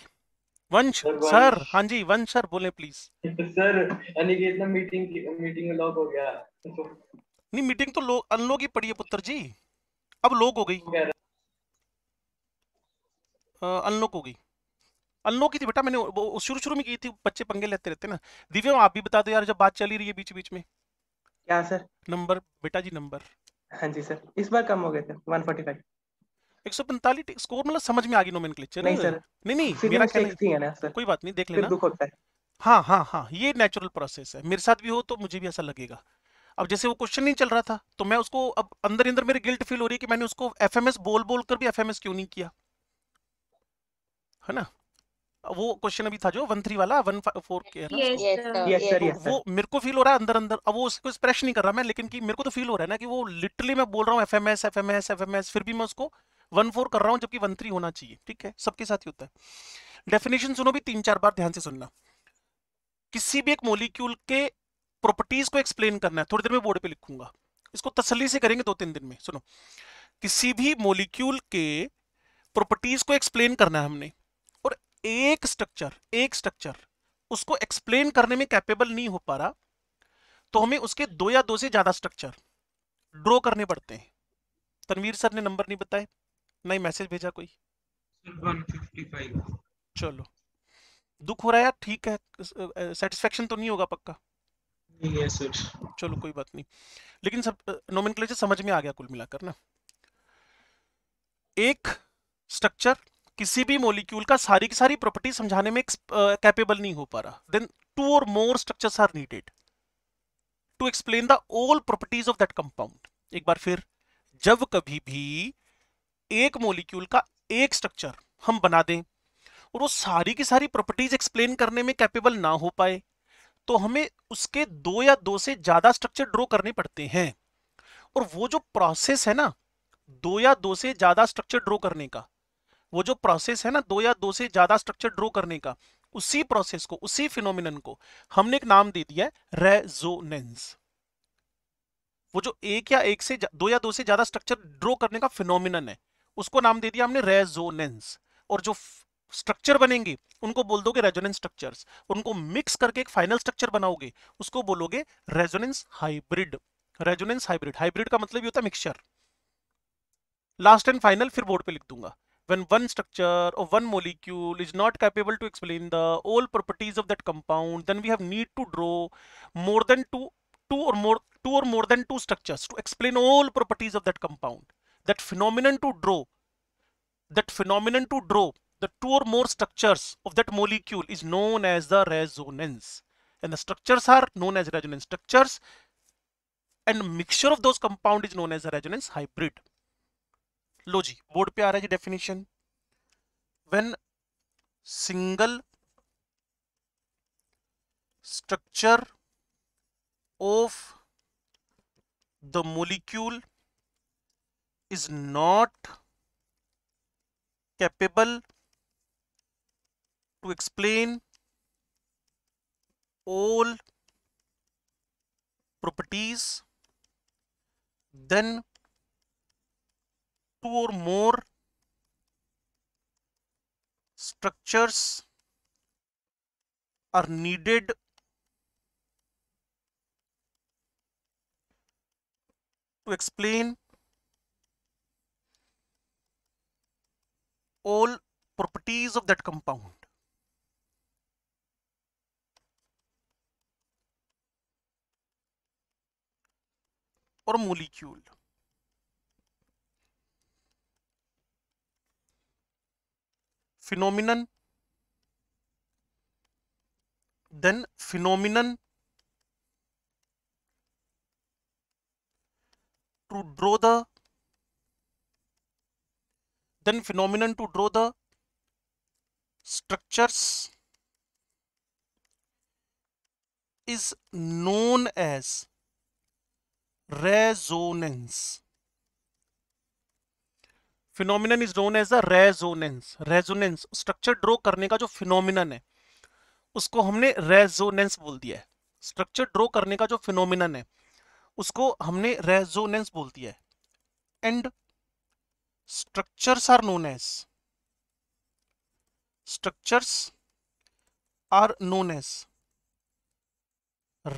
वंश सर हाँ जी वंश सर बोले प्लीज सर अनिकेत ना मीटिंग मीटिंग लॉक हो गया नहीं मीटिंग तो लोग अनलॉक ही पड़ी है पुत्र जी अब लॉक हो गई अनलॉक हो गई अनलॉक की थी बेटा मैंने शुरू शुरू में की थी बच्चे पंगे लेते रहते ना दिव्य आप भी बता दो यार जब बात चली रही है बीच बीच में क्या सर नंबर बेटा जी नंबर हाँ जी सर इस बार कम हो गए थे 145 145 स्कोर मतलब समझ में आ गई नोमेनक्लेचर नहीं सर नहीं नहीं मेरा कहना है कोई बात नहीं देख लेना दुख होता है हाँ हाँ हाँ ये नेचुरल प्रोसेस है मेरे साथ भी हो तो मुझे भी ऐसा लगेगा अब जैसे वो क्वेश्चन नहीं चल रहा था तो मैं उसको अब अंदर अंदर मेरी गिल्ट फील हो रही है कि मैंने उसको एफएमएस बोल बोल कर भी एफएमएस क्यों नहीं किया है ना वो क्वेश्चन अभी था जो वन थ्री वाला वन फोर के ना yes, yes, yes, तो वो मेरे को फील हो रहा है अंदर अंदर अब वो उसको एक्सप्रेस नहीं कर रहा मैं लेकिन कि मेरे को तो फील हो रहा है ना कि वो लिटरली मैं बोल रहा हूँ F M S F M S F M S फिर भी मैं उसको वन फोर कर रहा हूँ जबकि वन थ्री होना चाहिए ठीक है सबके साथ ही होता है डेफिनेशन सुनो भी तीन चार बार ध्यान से सुनना किसी भी एक मोलिक्यूल के प्रॉपर्टीज को एक्सप्लेन करना है थोड़ी देर में बोर्ड पे लिखूंगा इसको तसली से करेंगे दो तीन दिन में सुनो किसी भी मोलिक्यूल के प्रॉपर्टीज को एक्सप्लेन करना है हमने और एक स्ट्रक्चर एक स्ट्रक्चर उसको एक्सप्लेन करने में कैपेबल नहीं हो पा रहा तो हमें उसके दो या दो से ज्यादा स्ट्रक्चर ड्रॉ करने पड़ते हैं तनवीर सर ने नंबर नहीं बताए नहीं मैसेज भेजा कोई 155 चलो दुख हो रहा है ठीक है सेटिस्फेक्शन तो नहीं होगा पक्का नहीं है सर चलो कोई बात नहीं लेकिन सब नोमेनक्लेचर समझ में आ गया कुल मिलाकर ना एक स्ट्रक्चर किसी भी मॉलिक्यूल का सारी की सारी प्रॉपर्टी समझाने में कैपेबल नहीं हो पा रहा देन टू और more structures are needed to explain the all properties of that compound एक बार फिर जब कभी भी एक मोलिक्यूल का एक स्ट्रक्चर हम बना दें और वो सारी की सारी प्रॉपर्टीज एक्सप्लेन करने में कैपेबल ना हो पाए तो हमें उसके दो या दो से ज्यादा स्ट्रक्चर ड्रॉ करने पड़ते हैं और वो जो प्रोसेस है ना दो या दो से ज्यादा स्ट्रक्चर ड्रॉ करने का वो जो प्रोसेस है ना दो या दो से ज्यादा स्ट्रक्चर ड्रॉ करने का उसी प्रोसेस को उसी फिनोमिन को हमने एक नाम दे दिया है रेजोनेंस वो जो एक या एक से दो या दो से ज्यादा स्ट्रक्चर ड्रॉ करने का फिनोमिनन है उसको नाम दे दिया हमने रेजोनेंस और जो स्ट्रक्चर बनेंगे उनको बोल दोगे रेजोनेंस स्ट्रक्चर्स उनको मिक्स करके एक फाइनल स्ट्रक्चर बनाओगे उसको बोलोगे resonance hybrid resonance hybrid hybrid का मतलब ये होता है मिक्सचर लास्ट एंड फाइनल फिर बोर्ड पे लिख दूंगा व्हेन वन स्ट्रक्चर और one molecule is not capable to explain the all properties of that compound then we have need to draw more than two two और more two और more than two structures to explain all properties of that compound that phenomenon to draw that phenomenon to draw the two or more structures of that molecule is known as the resonance and the structures are known as resonance structures and mixture of those compound is known as a resonance hybrid Logi board pe पे आ रहा when single structure of the molecule is not capable to explain all properties then two or more structures are needed to explain all properties of that compound. or molecule. Phenomenon, then phenomenon to draw the then phenomenon to draw the structures is known as resonance phenomenon is known as a resonance resonance structure draw करने का जो phenomenon है उसको हमने resonance बोल दिया है structure draw करने का जो फिनोमिनन है उसको हमने रेजोनेंस बोल दिया है and structures are known as structures are known as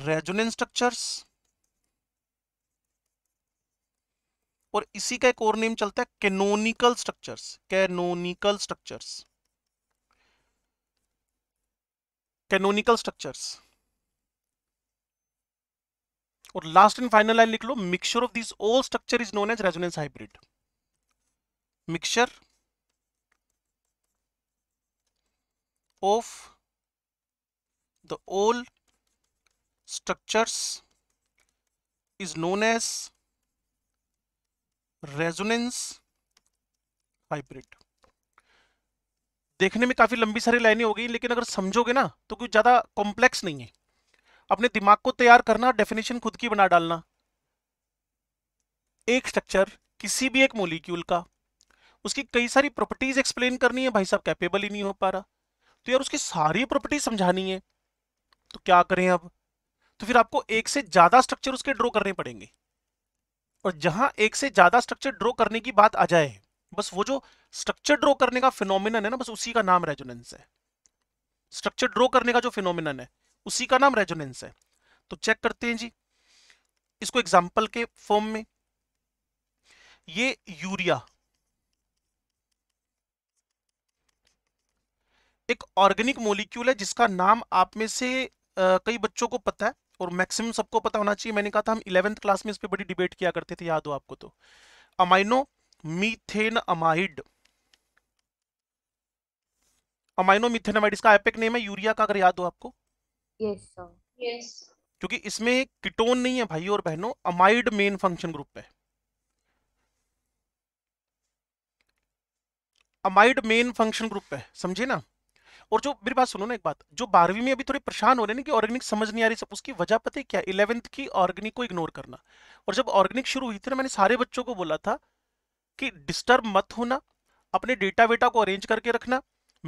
resonance structures और इसी का एक और नेम चलता है canonical structures canonical structures canonical structures और लास्ट एंड फाइनल लाइन लिख लो mixture of this all structure is known as resonance hybrid mixture of the all structures is known as resonance hybrid देखने में काफी लंबी सारी लाइनें हो गई लेकिन अगर समझोगे ना तो कुछ ज्यादा कॉम्प्लेक्स नहीं है अपने दिमाग को तैयार करना डेफिनेशन खुद की बना डालना एक स्ट्रक्चर किसी भी एक मोलिक्यूल का उसकी कई सारी प्रॉपर्टीज एक्सप्लेन करनी है भाई साहब कैपेबल ही नहीं हो पा रहा तो यार उसकी सारी प्रॉपर्टी समझानी है तो क्या करें अब तो फिर आपको एक से ज्यादा स्ट्रक्चर उसके ड्रॉ करने पड़ेंगे और जहां एक से ज्यादा स्ट्रक्चर ड्रॉ करने की बात आ जाए बस वो जो स्ट्रक्चर ड्रॉ करने का फिनोमिनन है ना बस उसी का नाम रेजोनेंस है स्ट्रक्चर ड्रॉ करने का जो फिनोमिनन है उसी का नाम रेजोनेंस है तो चेक करते हैं जी इसको एग्जाम्पल के फॉर्म में ये यूरिया एक ऑर्गेनिक मोलिक्यूल है जिसका नाम आप में से आ, कई बच्चों को पता है और मैक्सिमम सबको पता होना चाहिए मैंने कहा था हम इलेवेंथ क्लास में इस पर बड़ी डिबेट किया करते थे याद हो आपको तो amino methane amide amino methane amide इसका एपिक नेम है यूरिया का अगर याद हो आपको यस yes, yes. क्योंकि इसमें किटोन नहीं है भाई और बहनों अमाइड मेन फंक्शन ग्रुप है अमाइड मेन फंक्शन ग्रुप है समझे ना और जो मेरी बात सुनो ना एक बात जो बारहवीं में अभी थोड़े परेशान हो रहे हैं कि ऑर्गेनिक समझ नहीं आ रही सब उसकी वजह पता है क्या इलेवंथ की ऑर्गेनिक को इग्नोर करना और जब ऑर्गेनिक शुरू हुई थी ना मैंने सारे बच्चों को बोला था कि डिस्टर्ब मत होना अपने डेटा वेटा को अरेंज करके रखना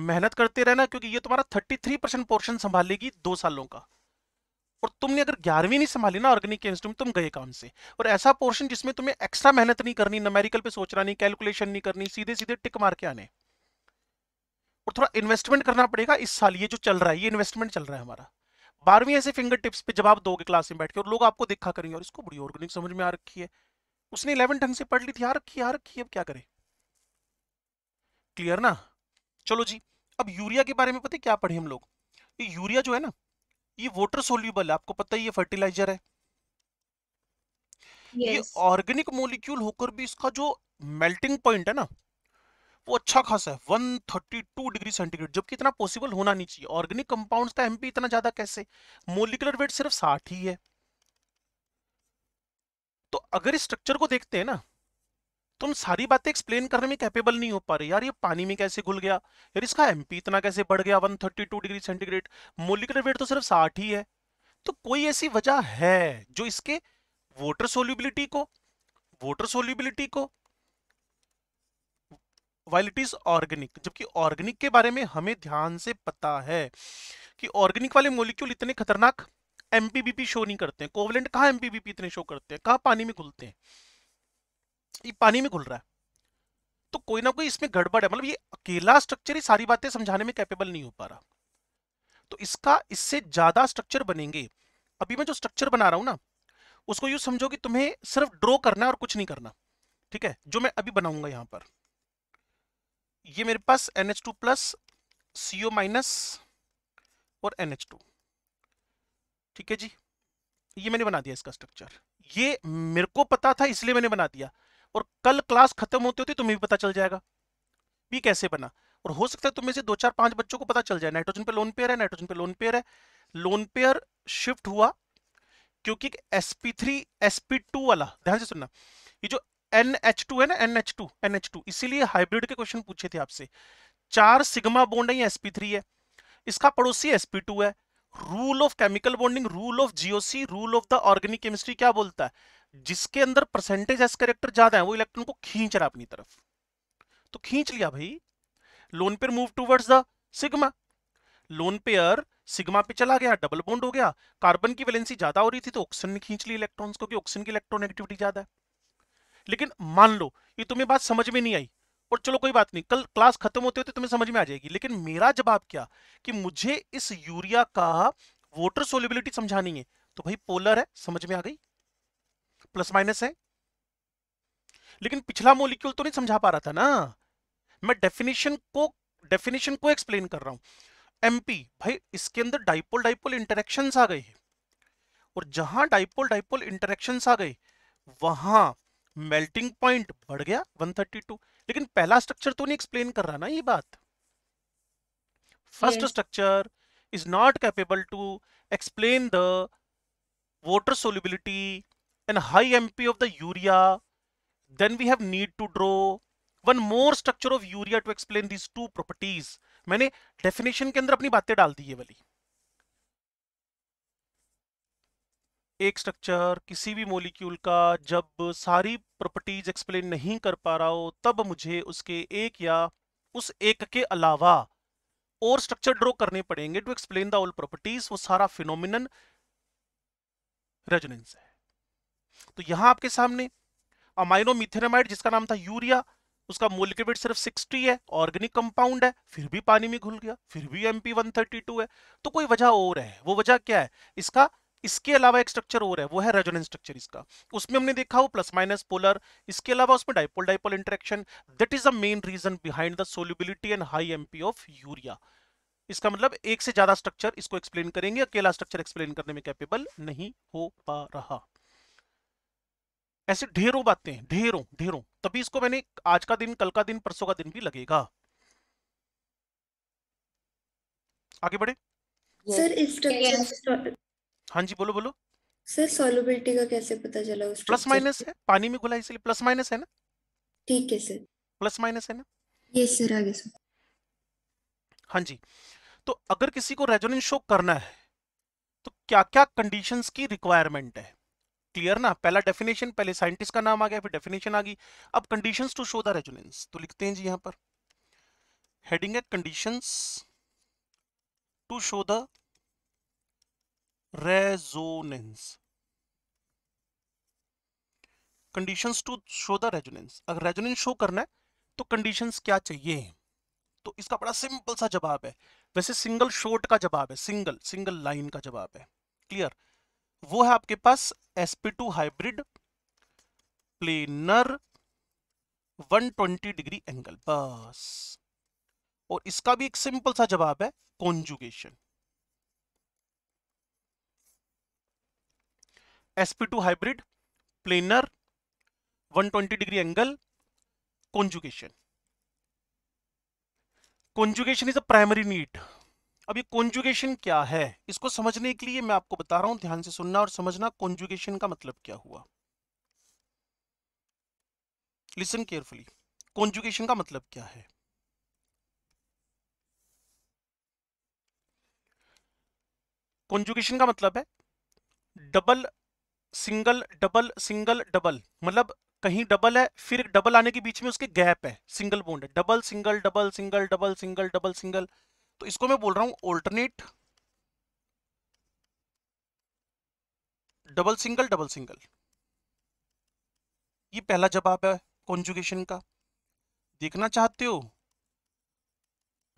मेहनत करते रहना क्योंकि ये तुम्हारा थर्टी थ्री परसेंट पोर्शन संभालेगी दो सालों का और तुमने अगर ग्यारहवीं नहीं संभाली ना ऑर्गेनिक केमिस्ट्री में तुम गए काम से और ऐसा पोर्शन जिसमें तुम्हें एक्स्ट्रा मेहनत नहीं करनी नमेरिकल पे सोचना नहीं कैलकुलेशन नहीं करनी सीधे सीधे टिक मार के आने और थोड़ा इन्वेस्टमेंट करना पड़ेगा इस साल ये जो चल रहा है ये इन्वेस्टमेंट चल रहा है हमारा बारहवीं ऐसे फिंगर टिप्स पे जवाब आप दोगे क्लास में बैठ के और लोग आपको देखा करेंगे और इसको बड़ी ऑर्गेनिक समझ में आ रखी है उसने इलेवन ढंग से पढ़ ली थी आ रखी आ रखी अब क्या करे क्लियर ना चलो जी अब यूरिया के बारे में पता है क्या पढ़े हम लोग ये यूरिया जो है ना ये वोटर सोल्यूबल है आपको पता है ये फर्टिलाइजर है yes. ये ऑर्गेनिक मोलिक्यूल होकर भी इसका जो मेल्टिंग पॉइंट है ना वो अच्छा खासा है 132 डिग्री सेंटीग्रेड जबकि इतना पॉसिबल होना नहीं चाहिए ऑर्गेनिक कंपाउंड्स का एमपी इतना ज्यादा कैसे मोलिकुलर वेट सिर्फ साठ ही है तो अगर इस स्ट्रक्चर को देखते हैं ना तुम तो सारी बातें एक्सप्लेन करने में कैपेबल नहीं हो पा रहे यार ये पानी में कैसे घुल गया यार इसका एमपी इतना कैसे बढ़ गया 132 डिग्री सेंटीग्रेड मोलिकुलर वेट तो सिर्फ साठ ही है तो कोई ऐसी वजह है जो इसके वाटर सोल्यूबिलिटी को वाटर सोल्यूबिलिटी को वाइल इट इज ऑर्गेनिक जबकि ऑर्गेनिक के बारे में हमें ध्यान से पता है कि ऑर्गेनिक वाले मोलिक्यूल इतने खतरनाक एमपीबीपी शो नहीं करते हैं कोवलेंट कहाँ एमपीबीपी इतने शो करते हैं कहाँ पानी में घुलते हैं ये पानी में घुल रहा है तो कोई ना कोई इसमें गड़बड़ है मतलब ये अकेला स्ट्रक्चर ही सारी बातें समझाने में कैपेबल नहीं हो पा रहा तो इसका इससे ज्यादा स्ट्रक्चर बनेंगे अभी मैं जो स्ट्रक्चर बना रहा हूं ना उसको यू समझो कि तुम्हें सिर्फ ड्रॉ करना है और कुछ नहीं करना ठीक है जो मैं अभी बनाऊंगा यहां पर ये मेरे पास N H two plus CO minus और एन एच टू ठीक है जी ये मैंने बना दिया इसका स्ट्रक्चर ये मेरे को पता था इसलिए मैंने बना दिया और कल क्लास खत्म होते होते तुम्हें भी पता चल जाएगा भी कैसे बना और हो सकता है तुम्हें से दो चार पांच बच्चों को पता चल जाए नाइट्रोजन पे लोन पेयर है नाइट्रोजन पे लोन पेयर है लोन पेयर शिफ्ट हुआ क्योंकि एसपी थ्री एसपी टू वाला ध्यान से सुनना ये जो एन एच टू है ना N H two N H two इसीलिए हाइब्रिड के क्वेश्चन पूछे थे आपसे चार सिग्मा बॉन्ड है एसपी थ्री है इसका पड़ोसी एसपी टू है rule of chemical bonding rule of GOC rule of the organic chemistry क्या बोलता है जिसके अंदर परसेंटेज एस करेक्टर ज्यादा है वो इलेक्ट्रॉन को खींच रहा अपनी तरफ तो खींच लिया भाई lone pair move towards the sigma lone pair sigma पे चला गया डबल बॉन्ड हो गया कार्बन की वैलेंसी ज्यादा हो रही थी तो ऑक्सीजन ने खींच ली इलेक्ट्रॉन्स को कि ऑक्सीजन की इलेक्ट्रोनेगेटिविटी ज्यादा है लेकिन मान लो ये तुम्हें बात समझ में नहीं आई और चलो कोई बात नहीं कल क्लास खत्म होते होते तुम्हें समझ में आ जाएगी लेकिन मेरा जवाब क्या कि मुझे इस यूरिया का वोटर सोलिबिलिटी समझानी है तो भाई पोलर है समझ में आ गई प्लस माइनस है लेकिन पिछला मोलिक्यूल तो नहीं समझा पा रहा था ना मैं डेफिनेशन को डेफिनेशन को एक्सप्लेन कर रहा हूं एमपी भाई इसके अंदर डाइपोल डाइपोल इंटरेक्शन आ गए और जहां डाइपोल डाइपोल इंटरेक्शन आ गए वहां मेल्टिंग पॉइंट बढ़ गया 132 लेकिन पहला स्ट्रक्चर तो नहीं एक्सप्लेन कर रहा ना ये बात first structure is not capable to explain the water solubility and high MP of the urea then we have need to draw one more structure of urea to explain these two properties मैंने definition के अंदर अपनी बातें डाल दी है वाली एक structure किसी भी मॉलिक्यूल का जब सारी प्रॉपर्टीज एक्सप्लेन नहीं कर पा रहा हो तब मुझे उसके एक या उस एक के अलावा और स्ट्रक्चर ड्रॉ करने पड़ेंगे to explain the all properties वो सारा फिनोमिन रेजोनेंस है तो यहां आपके सामने अमाइनो मिथेनामाइड जिसका नाम था यूरिया उसका मोलिकुलर वेट सिर्फ 60 है ऑर्गेनिक कंपाउंड है फिर भी पानी में घुल गया फिर भी एमपी 132 है तो कोई वजह और है वो वजह क्या है इसका इसके अलावा एक स्ट्रक्चर और है वो है रेजोनेंस स्ट्रक्चर इसका उसमें हमने देखा वो प्लस माइनस पोलर इसके अलावा उसमें dipole dipole interaction that is the main reason behind the solubility and high MP of urea इसका मतलब एक से ज्यादा स्ट्रक्चर इसको एक्सप्लेन करेंगे अकेला स्ट्रक्चर एक्सप्लेन करने में कैपेबल नहीं हो पा रहा ऐसे ढेरों बातें ढेरों ढेरों तभी इसको मैंने आज का दिन कल का दिन परसों का दिन भी लगेगा आगे बढ़े सर स्ट्रक्चर हाँ जी बोलो बोलो सर सॉल्युबिलिटी का कैसे पता चला उस प्लस माइनस है पानी में घुला इसलिए प्लस माइनस है ना ठीक है सर प्लस माइनस है ना ये सर आगे सर हाँ जी तो अगर किसी को रेजोनेंस शो करना है तो क्या क्या कंडीशंस की रिक्वायरमेंट है क्लियर ना पहला डेफिनेशन पहले साइंटिस्ट का नाम आ गया फिर डेफिनेशन आ गई अब conditions to show the resonance तो लिखते हैं जी यहां पर हेडिंग है conditions to show the resonance conditions to show the resonance अगर रेजोनेंस शो करना है तो कंडीशंस क्या चाहिए तो इसका बड़ा सिंपल सा जवाब है वैसे सिंगल शॉट का जवाब है सिंगल सिंगल लाइन का जवाब है क्लियर वो है आपके पास sp2 hybrid planar 120 degree angle बस और इसका भी एक सिंपल सा जवाब है conjugation sp2 hybrid planar 120 degree angle conjugation conjugation is a primary need अब ये कॉन्जुगेशन क्या है इसको समझने के लिए मैं आपको बता रहा हूं ध्यान से सुनना और समझना कॉन्जुगेशन का मतलब क्या हुआ लिसन केयरफुली कॉन्जुगेशन का मतलब क्या है कॉन्जुगेशन का मतलब है double single double single double मतलब कहीं डबल है फिर डबल आने के बीच में उसके गैप है सिंगल बॉन्ड है double single double single double single double single तो इसको मैं बोल रहा हूं alternate double single double single ये पहला जवाब है कॉन्जुगेशन का देखना चाहते हो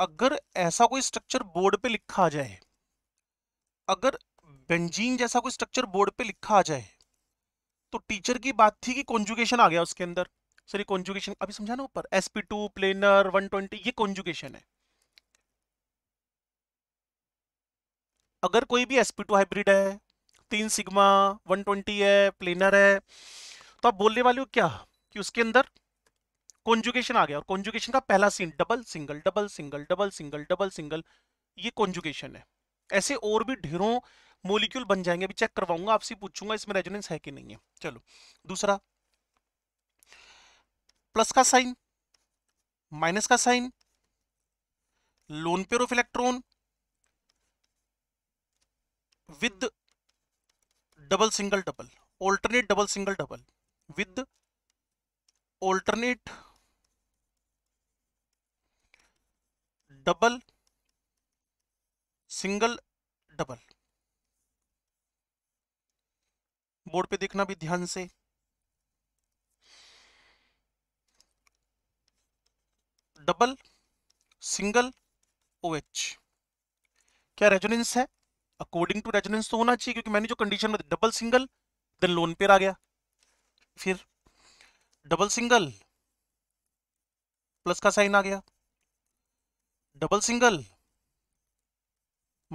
अगर ऐसा कोई स्ट्रक्चर बोर्ड पे लिखा आ जाए अगर बेंजीन जैसा कोई स्ट्रक्चर बोर्ड पे लिखा आ जाए तो टीचर की बात थी कि कॉन्जुगेशन आ गया उसके अंदर सर ये कॉन्जुगेशन अभी समझा ना ऊपर एसपी टू प्लेनर वन ये कॉन्जुगेशन है अगर कोई भी एसपी टू हाइब्रिड है तीन सिग्मा 120 है प्लेनर है तो आप बोलने वाले हो क्या कि उसके अंदर कॉन्जुगेशन आ गया और कॉन्जुगेशन का पहला scene double single double single double single double single ये कॉन्जुगेशन है ऐसे और भी ढेरों मोलिक्यूल बन जाएंगे अभी चेक करवाऊंगा आपसे पूछूंगा इसमें रेजोनेंस है कि नहीं है चलो दूसरा प्लस का साइन माइनस का sign lone pair of electron with double single double alternate double single double with alternate double single double board पे देखना भी ध्यान से डबल सिंगल ओ एच क्या रेजोनेंस है अकॉर्डिंग टू रेजोनेंस तो होना चाहिए क्योंकि मैंने जो कंडीशन में double single then lone pair आ गया फिर डबल सिंगल प्लस का साइन आ गया डबल सिंगल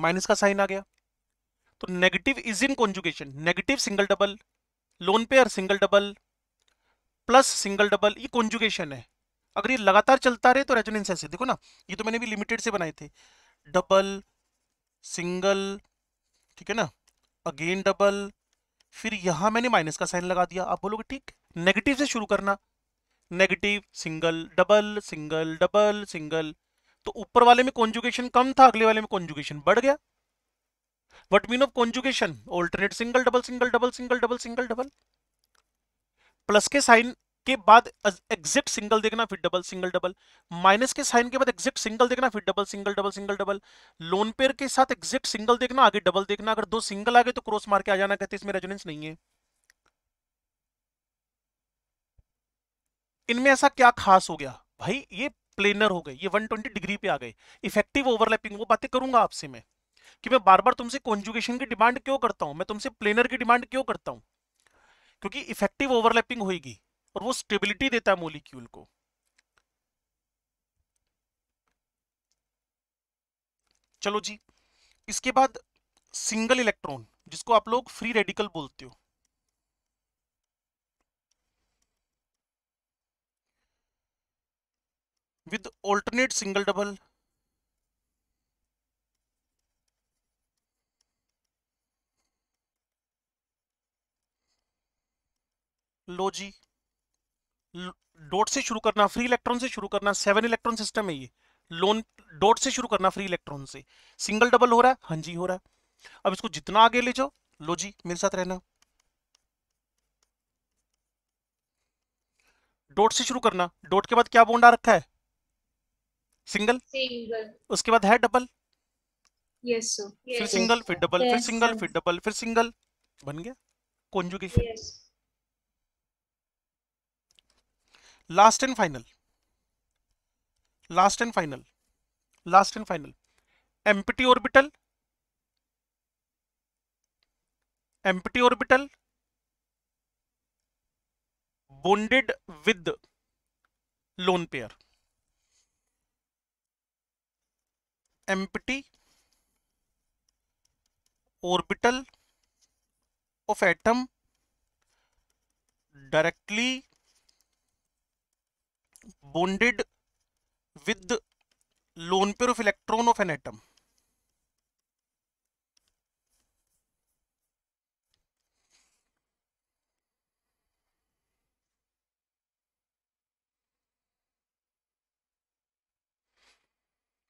माइनस का साइन आ गया तो negative is in conjugation negative single double lone pair single double plus single double ये कॉन्जुकेशन है अगर ये लगातार चलता रहे तो रेजोनेंस ऐसे देखो ना ये तो मैंने भी लिमिटेड से बनाए थे डबल सिंगल ठीक है ना अगेन डबल फिर यहां मैंने माइनस का साइन लगा दिया आप बोलोगे ठीक नेगेटिव से शुरू करना negative single double single double single तो ऊपर वाले में कॉन्जुकेशन कम था अगले वाले में कॉन्जुकेशन बढ़ गया what mean of conjugation alternate single double single double single double single double plus के साइन के बाद एग्जिट सिंगल देखना फिर डबल सिंगल डबल माइनस के साइन के बाद एग्जिट सिंगल देखना फिर double single double single double lone pair के साथ एग्जिट सिंगल देखना आगे डबल देखना अगर दो सिंगल आ गए तो क्रॉस मार के आ जाना कहते इसमें रेजोनेंस नहीं है इनमें ऐसा क्या खास हो गया भाई ये प्लेनर हो गए ये 120 डिग्री पे आ गए इफेक्टिव ओवरलैपिंग वो बातें करूंगा आपसे मैं कि मैं बार बार तुमसे कॉन्जुगेशन की डिमांड क्यों करता हूं मैं तुमसे प्लेनर की डिमांड क्यों करता हूं क्योंकि इफेक्टिव ओवरलैपिंग होगी और वो स्टेबिलिटी देता है मोलिक्यूल को चलो जी इसके बाद सिंगल इलेक्ट्रॉन जिसको आप लोग फ्री रेडिकल बोलते हो विद ऑल्टरनेट सिंगल डबल लो जी डॉट से शुरू करना फ्री इलेक्ट्रॉन से शुरू करना सेवन इलेक्ट्रॉन सिस्टम है ये लोन डॉट से शुरू करना फ्री इलेक्ट्रॉन से सिंगल डबल हो रहा है हाँ जी हो रहा है अब इसको जितना आगे ले जाओ लो जी मेरे साथ रहना डॉट से शुरू करना डॉट के बाद क्या बॉन्ड आ रखा है सिंगल सिंगल उसके बाद है डबल यस yes, yes, फिर सिंगल yes, फिर डबल फिर सिंगल फिर डबल फिर सिंगल बन गया conjugation last and final last and final last and final empty orbital empty orbital bonded with lone pair empty orbital of atom directly bonded with the lone pair of electron of an atom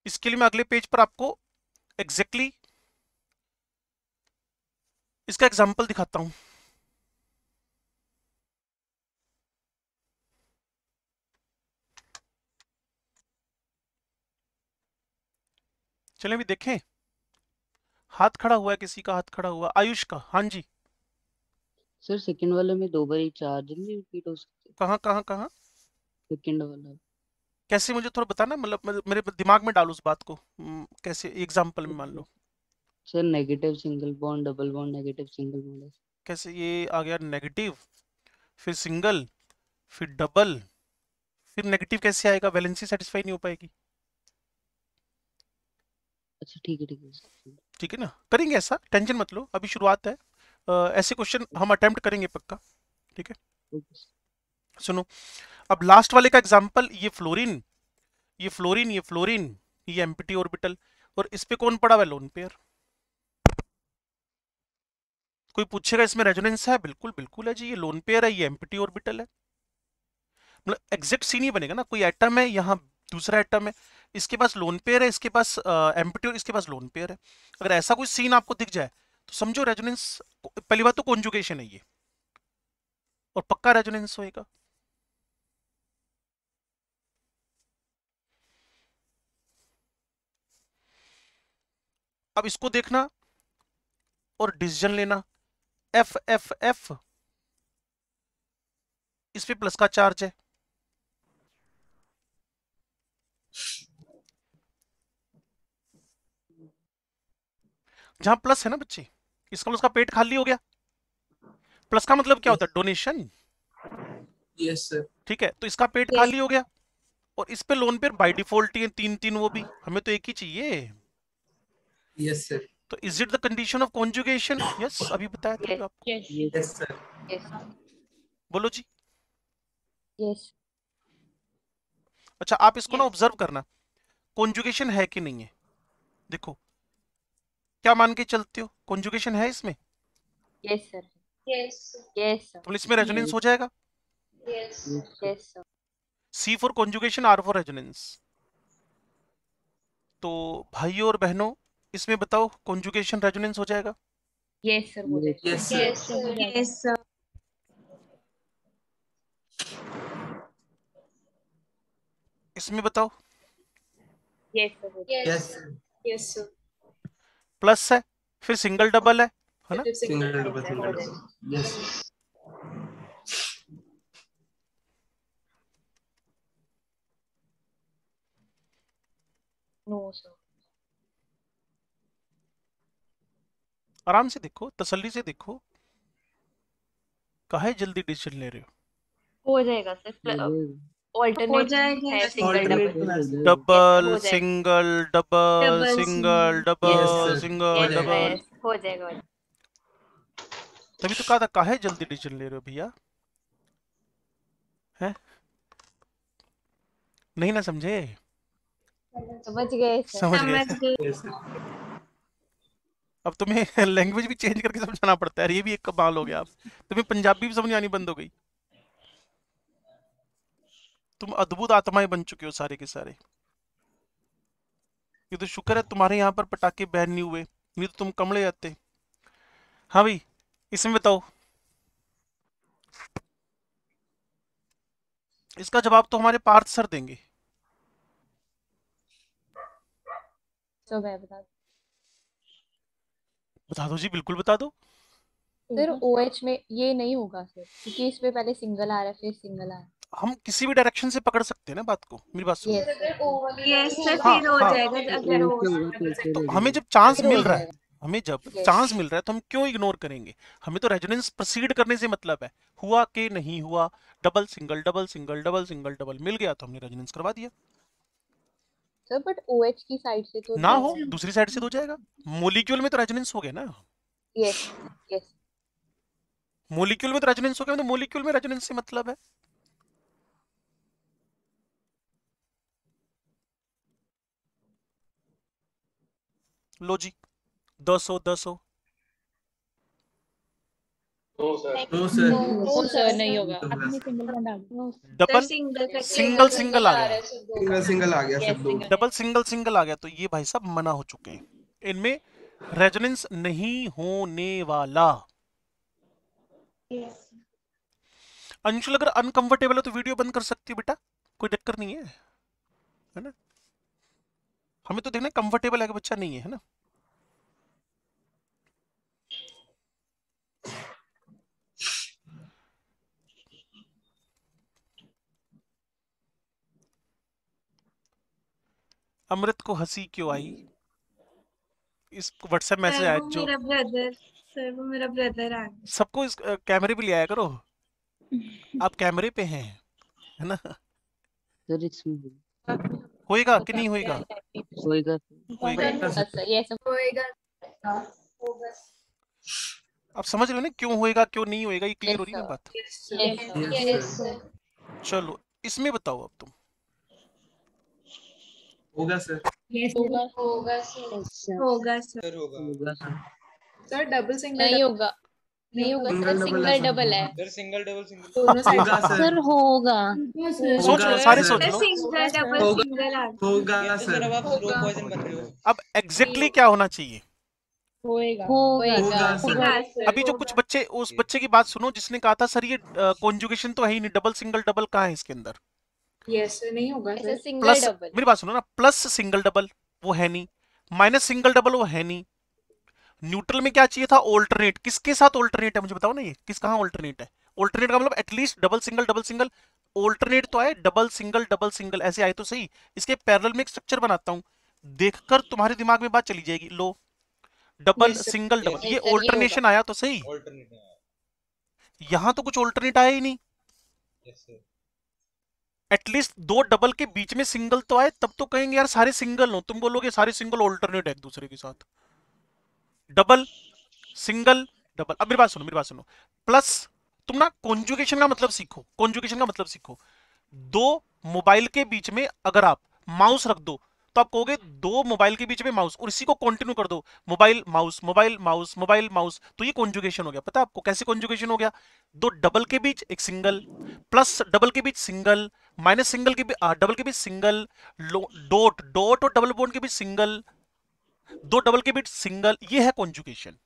इसके लिए मैं अगले page पर आपको exactly exactly इसका example दिखाता हूं चले भी देखें हाथ खड़ा हुआ है किसी का हाथ खड़ा हुआ आयुष का हाँ जी सर सेकंड वाले में दो बार चार दिन भी रिपीट हो सकते कहाँ कहाँ कहाँ सेकंड वाला कैसे मुझे थोड़ा बताना मतलब, मतलब मेरे दिमाग में डालो उस बात को हम्म, कैसे एग्जांपल में मान लो sir negative single bond double bond negative single bond कैसे ये आ गया नेगेटिव फिर सिंगल फिर डबल फिर नेगेटिव कैसे आएगा वैलेंसी सेटिस्फाई नहीं हो पाएगी अच्छा ठीक है ठीक है ठीक है ना करेंगे ऐसा टेंशन मत लो अभी शुरुआत है ऐसे क्वेश्चन हम अटेम्प्ट करेंगे पक्का ठीक है सुनो अब लास्ट वाले का एग्जांपल ये फ्लोरीन ये फ्लोरीन ये फ्लोरीन ये एमपीटी ऑर्बिटल और इस पे कौन पड़ा हुआ लोन पेयर कोई पूछेगा इसमें रेजोनेंस है बिल्कुल बिल्कुल है जी ये लोन पेयर है ये एमपीटी ऑर्बिटल है मतलब एग्जैक्ट सीन ही बनेगा ना कोई एटम है यहाँ दूसरा एटम है इसके पास लोन पेयर है इसके पास एम्पट्योर इसके पास लोन पेयर है अगर ऐसा कोई सीन आपको दिख जाए तो समझो रेजोनेंस पहली बात तो कॉन्जुकेशन है ये और पक्का रेजोनेंस होएगा अब इसको देखना और डिसीजन लेना एफ एफ एफ इस पे प्लस का चार्ज है जहां प्लस है ना बच्चे इसका मतलब उसका पेट खाली हो गया प्लस का मतलब क्या होता है डोनेशन यस सर ठीक है तो इसका पेट yes. खाली हो गया और इस पे लोन पे बाय डिफॉल्ट ही तीन तीन वो भी हमें तो एक ही चाहिए यस सर तो is it the condition of conjugation yes अभी बताया था आपको यस सर यस बोलो जी यस अच्छा आप इसको ना ऑब्जर्व करना कॉन्जुगेशन है कि नहीं है देखो क्या मान के चलते हो कंजुगेशन है इसमें यस सर सर तो इसमें हो जाएगा C for conjugation R for resonance तो भाइयों और बहनों इसमें बताओ कंजुगेशन रेजोनेंस हो जाएगा यस यस यस सर इसमें बताओ yes yes yes sir plus है फिर सिंगल डबल है है ना single double single double yes no sir आराम से देखो तसल्ली से देखो काहे जल्दी डिसीजन ले रहे हो हो जाएगा sir double single double single double single double हो जाएगा तभी तो कहा था काहे जल्दी डिसीजन ले रहे हो भैया हैं नहीं ना समझे समझ गए समझ गए अब तुम्हें लैंग्वेज भी चेंज करके समझाना पड़ता है ये भी एक कमाल हो गया अब तुम्हें पंजाबी भी समझ आनी बंद हो गई तुम अद्भुत आत्माएं बन चुके हो सारे के सारे ये तो शुक्र है तुम्हारे यहाँ पर पटाखे बैन नहीं हुए नहीं तो तुम कमले जाते हाँ भाई इसमें बताओ इसका जवाब तो हमारे पार्थ सर देंगे तो बता बता दो जी बिल्कुल बता दो फिर ओएच में ये नहीं होगा सर क्योंकि इसमें पहले सिंगल आ रहा है फिर सिंगल आ रहा है हम किसी भी डायरेक्शन से पकड़ सकते हैं ना बात को मेरी बात सुनो तो हमें जब चांस मिल रहा है हमें जब चांस मिल रहा है तो हम क्यों इग्नोर करेंगे हमें तो रेजोनेंस प्रोसीड करने से मतलब है हुआ के नहीं हुआ double single double single double single double मिल गया तो हमने रेजोनेंस करवा दिया सर बट ओएच की साइड से तो ना हो दूसरी साइड से तो जाएगा मॉलिक्यूल में तो रेजोनेंस हो गया ना यस यस मॉलिक्यूल में तो रेजोनेंस हो गया तो मतलब मॉलिक्यूल में रेजोनेंस से मतलब है लो जी दो हो दो सौ डबल सिंगल सिंगल आ गया सिंगल सिंगल आ गया डबल सिंगल सिंगल आ गया तो ये भाई साहब मना हो चुके हैं इनमें रेजोनेंस नहीं होने वाला अंशुल अगर अनकंफर्टेबल है तो वीडियो बंद कर सकती है बेटा कोई दिक्कत नहीं है है ना हमें तो देखना कंफर्टेबल है कि बच्चा नहीं है है ना अमृत को हंसी क्यों आई इस व्हाट्सएप मैसेज आया जो मेरा ब्रदर सर वो मेरा ब्रदर है सबको इस कैमरे पे ले आया करो आप कैमरे पे हैं है ना सर इट्स मी होएगा तो कि नहीं होएगा अच्छा तो। अच्छा तो होएगा आप समझ रहे हो ना क्यों होएगा क्यों नहीं होएगा ये क्लियर हो रही है बात चलो इसमें बताओ अब तुम होगा सर होगा होगा सर होगा सर होगा सर डबल सिंगल नहीं होगा नहीं होगा सर सिंगल डबल है sir single double single sir होगा सोचो लो पॉइजन अब एग्जैक्टली क्या होना चाहिए अभी जो कुछ बच्चे उस बच्चे की बात सुनो जिसने कहा था सर ये कॉन्जुगेशन तो है ही नहीं डबल सिंगल डबल कहाँ है इसके अंदर यस नहीं होगा प्लस अच्छा, मेरी बात सुनो ना प्लस सिंगल डबल वो है नहीं माइनस सिंगल डबल वो है नहीं न्यूट्रल में क्या चाहिए था ऑल्टरनेट किसके साथ ऑल्टरनेट है मुझे बताओ ना ये किस कहाँ ऑल्टरनेट है ऑल्टरनेट का मतलब at least double single double single alternate तो आए डबल सिंगल डबल सिंगल ऐसे आए तो सही इसके पैरल में एक स्ट्रक्चर बनाता हूँ देखकर तुम्हारे दिमाग में बात चली जाएगी लो डबल सिंगल डबल ये ऑल्टरनेशन आया तो सही यहां तो कुछ ऑल्टरनेट आया ही नहीं एटलीस्ट दो डबल के बीच में सिंगल तो आए तब तो कहेंगे यार सारे सिंगल हो तुम बोलोगे सारे सिंगल ऑल्टरनेट है एक दूसरे के साथ डबल सिंगल डबल अब मेरी बात सुनो मेरी बात सुनो प्लस तुम ना कॉन्जुगेशन का मतलब सीखो कॉन्जुगेशन का मतलब सीखो दो मोबाइल के बीच में अगर आप माउस रख दो तो आप कहोगे दो मोबाइल के बीच में माउस और इसी को कंटिन्यू कर दो mobile mouse mobile mouse mobile mouse तो ये कॉन्जुगेशन हो गया पता है आपको कैसे कॉन्जुगेशन हो गया दो डबल के बीच एक सिंगल प्लस डबल के बीच सिंगल माइनस सिंगल के बीच डबल के बीच सिंगल डॉट डॉट और डबल बोन के बीच सिंगल दो डबल के बीच सिंगल ये है कॉन्जुकेशन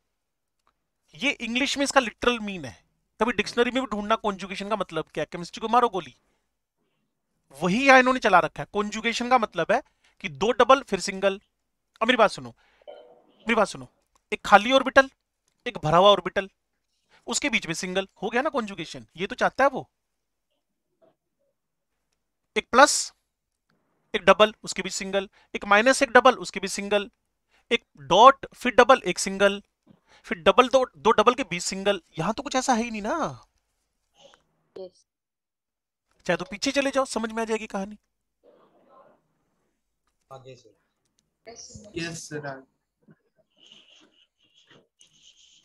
ये इंग्लिश में इसका लिटरल मीन है कभी डिक्शनरी में भी ढूंढना कॉन्जुकेशन का मतलब क्या केमिस्ट्री को मारो गोली वही यहां इन्होंने चला रखा है कॉन्जुकेशन का मतलब है कि दो डबल फिर सिंगल अब मेरी बात सुनो मेरी बात सुनो एक खाली ऑर्बिटल एक भरा हुआ ऑर्बिटल उसके बीच में सिंगल हो गया ना कॉन्जुकेशन ये तो चाहता है वो एक प्लस एक डबल उसके बीच सिंगल एक माइनस एक डबल उसके बीच सिंगल एक डॉट फिर डबल एक सिंगल फिर डबल दो दो डबल के बीच सिंगल यहाँ तो कुछ ऐसा है ही नहीं ना yes. चाहे तो पीछे चले जाओ समझ में आ जाएगी कहानी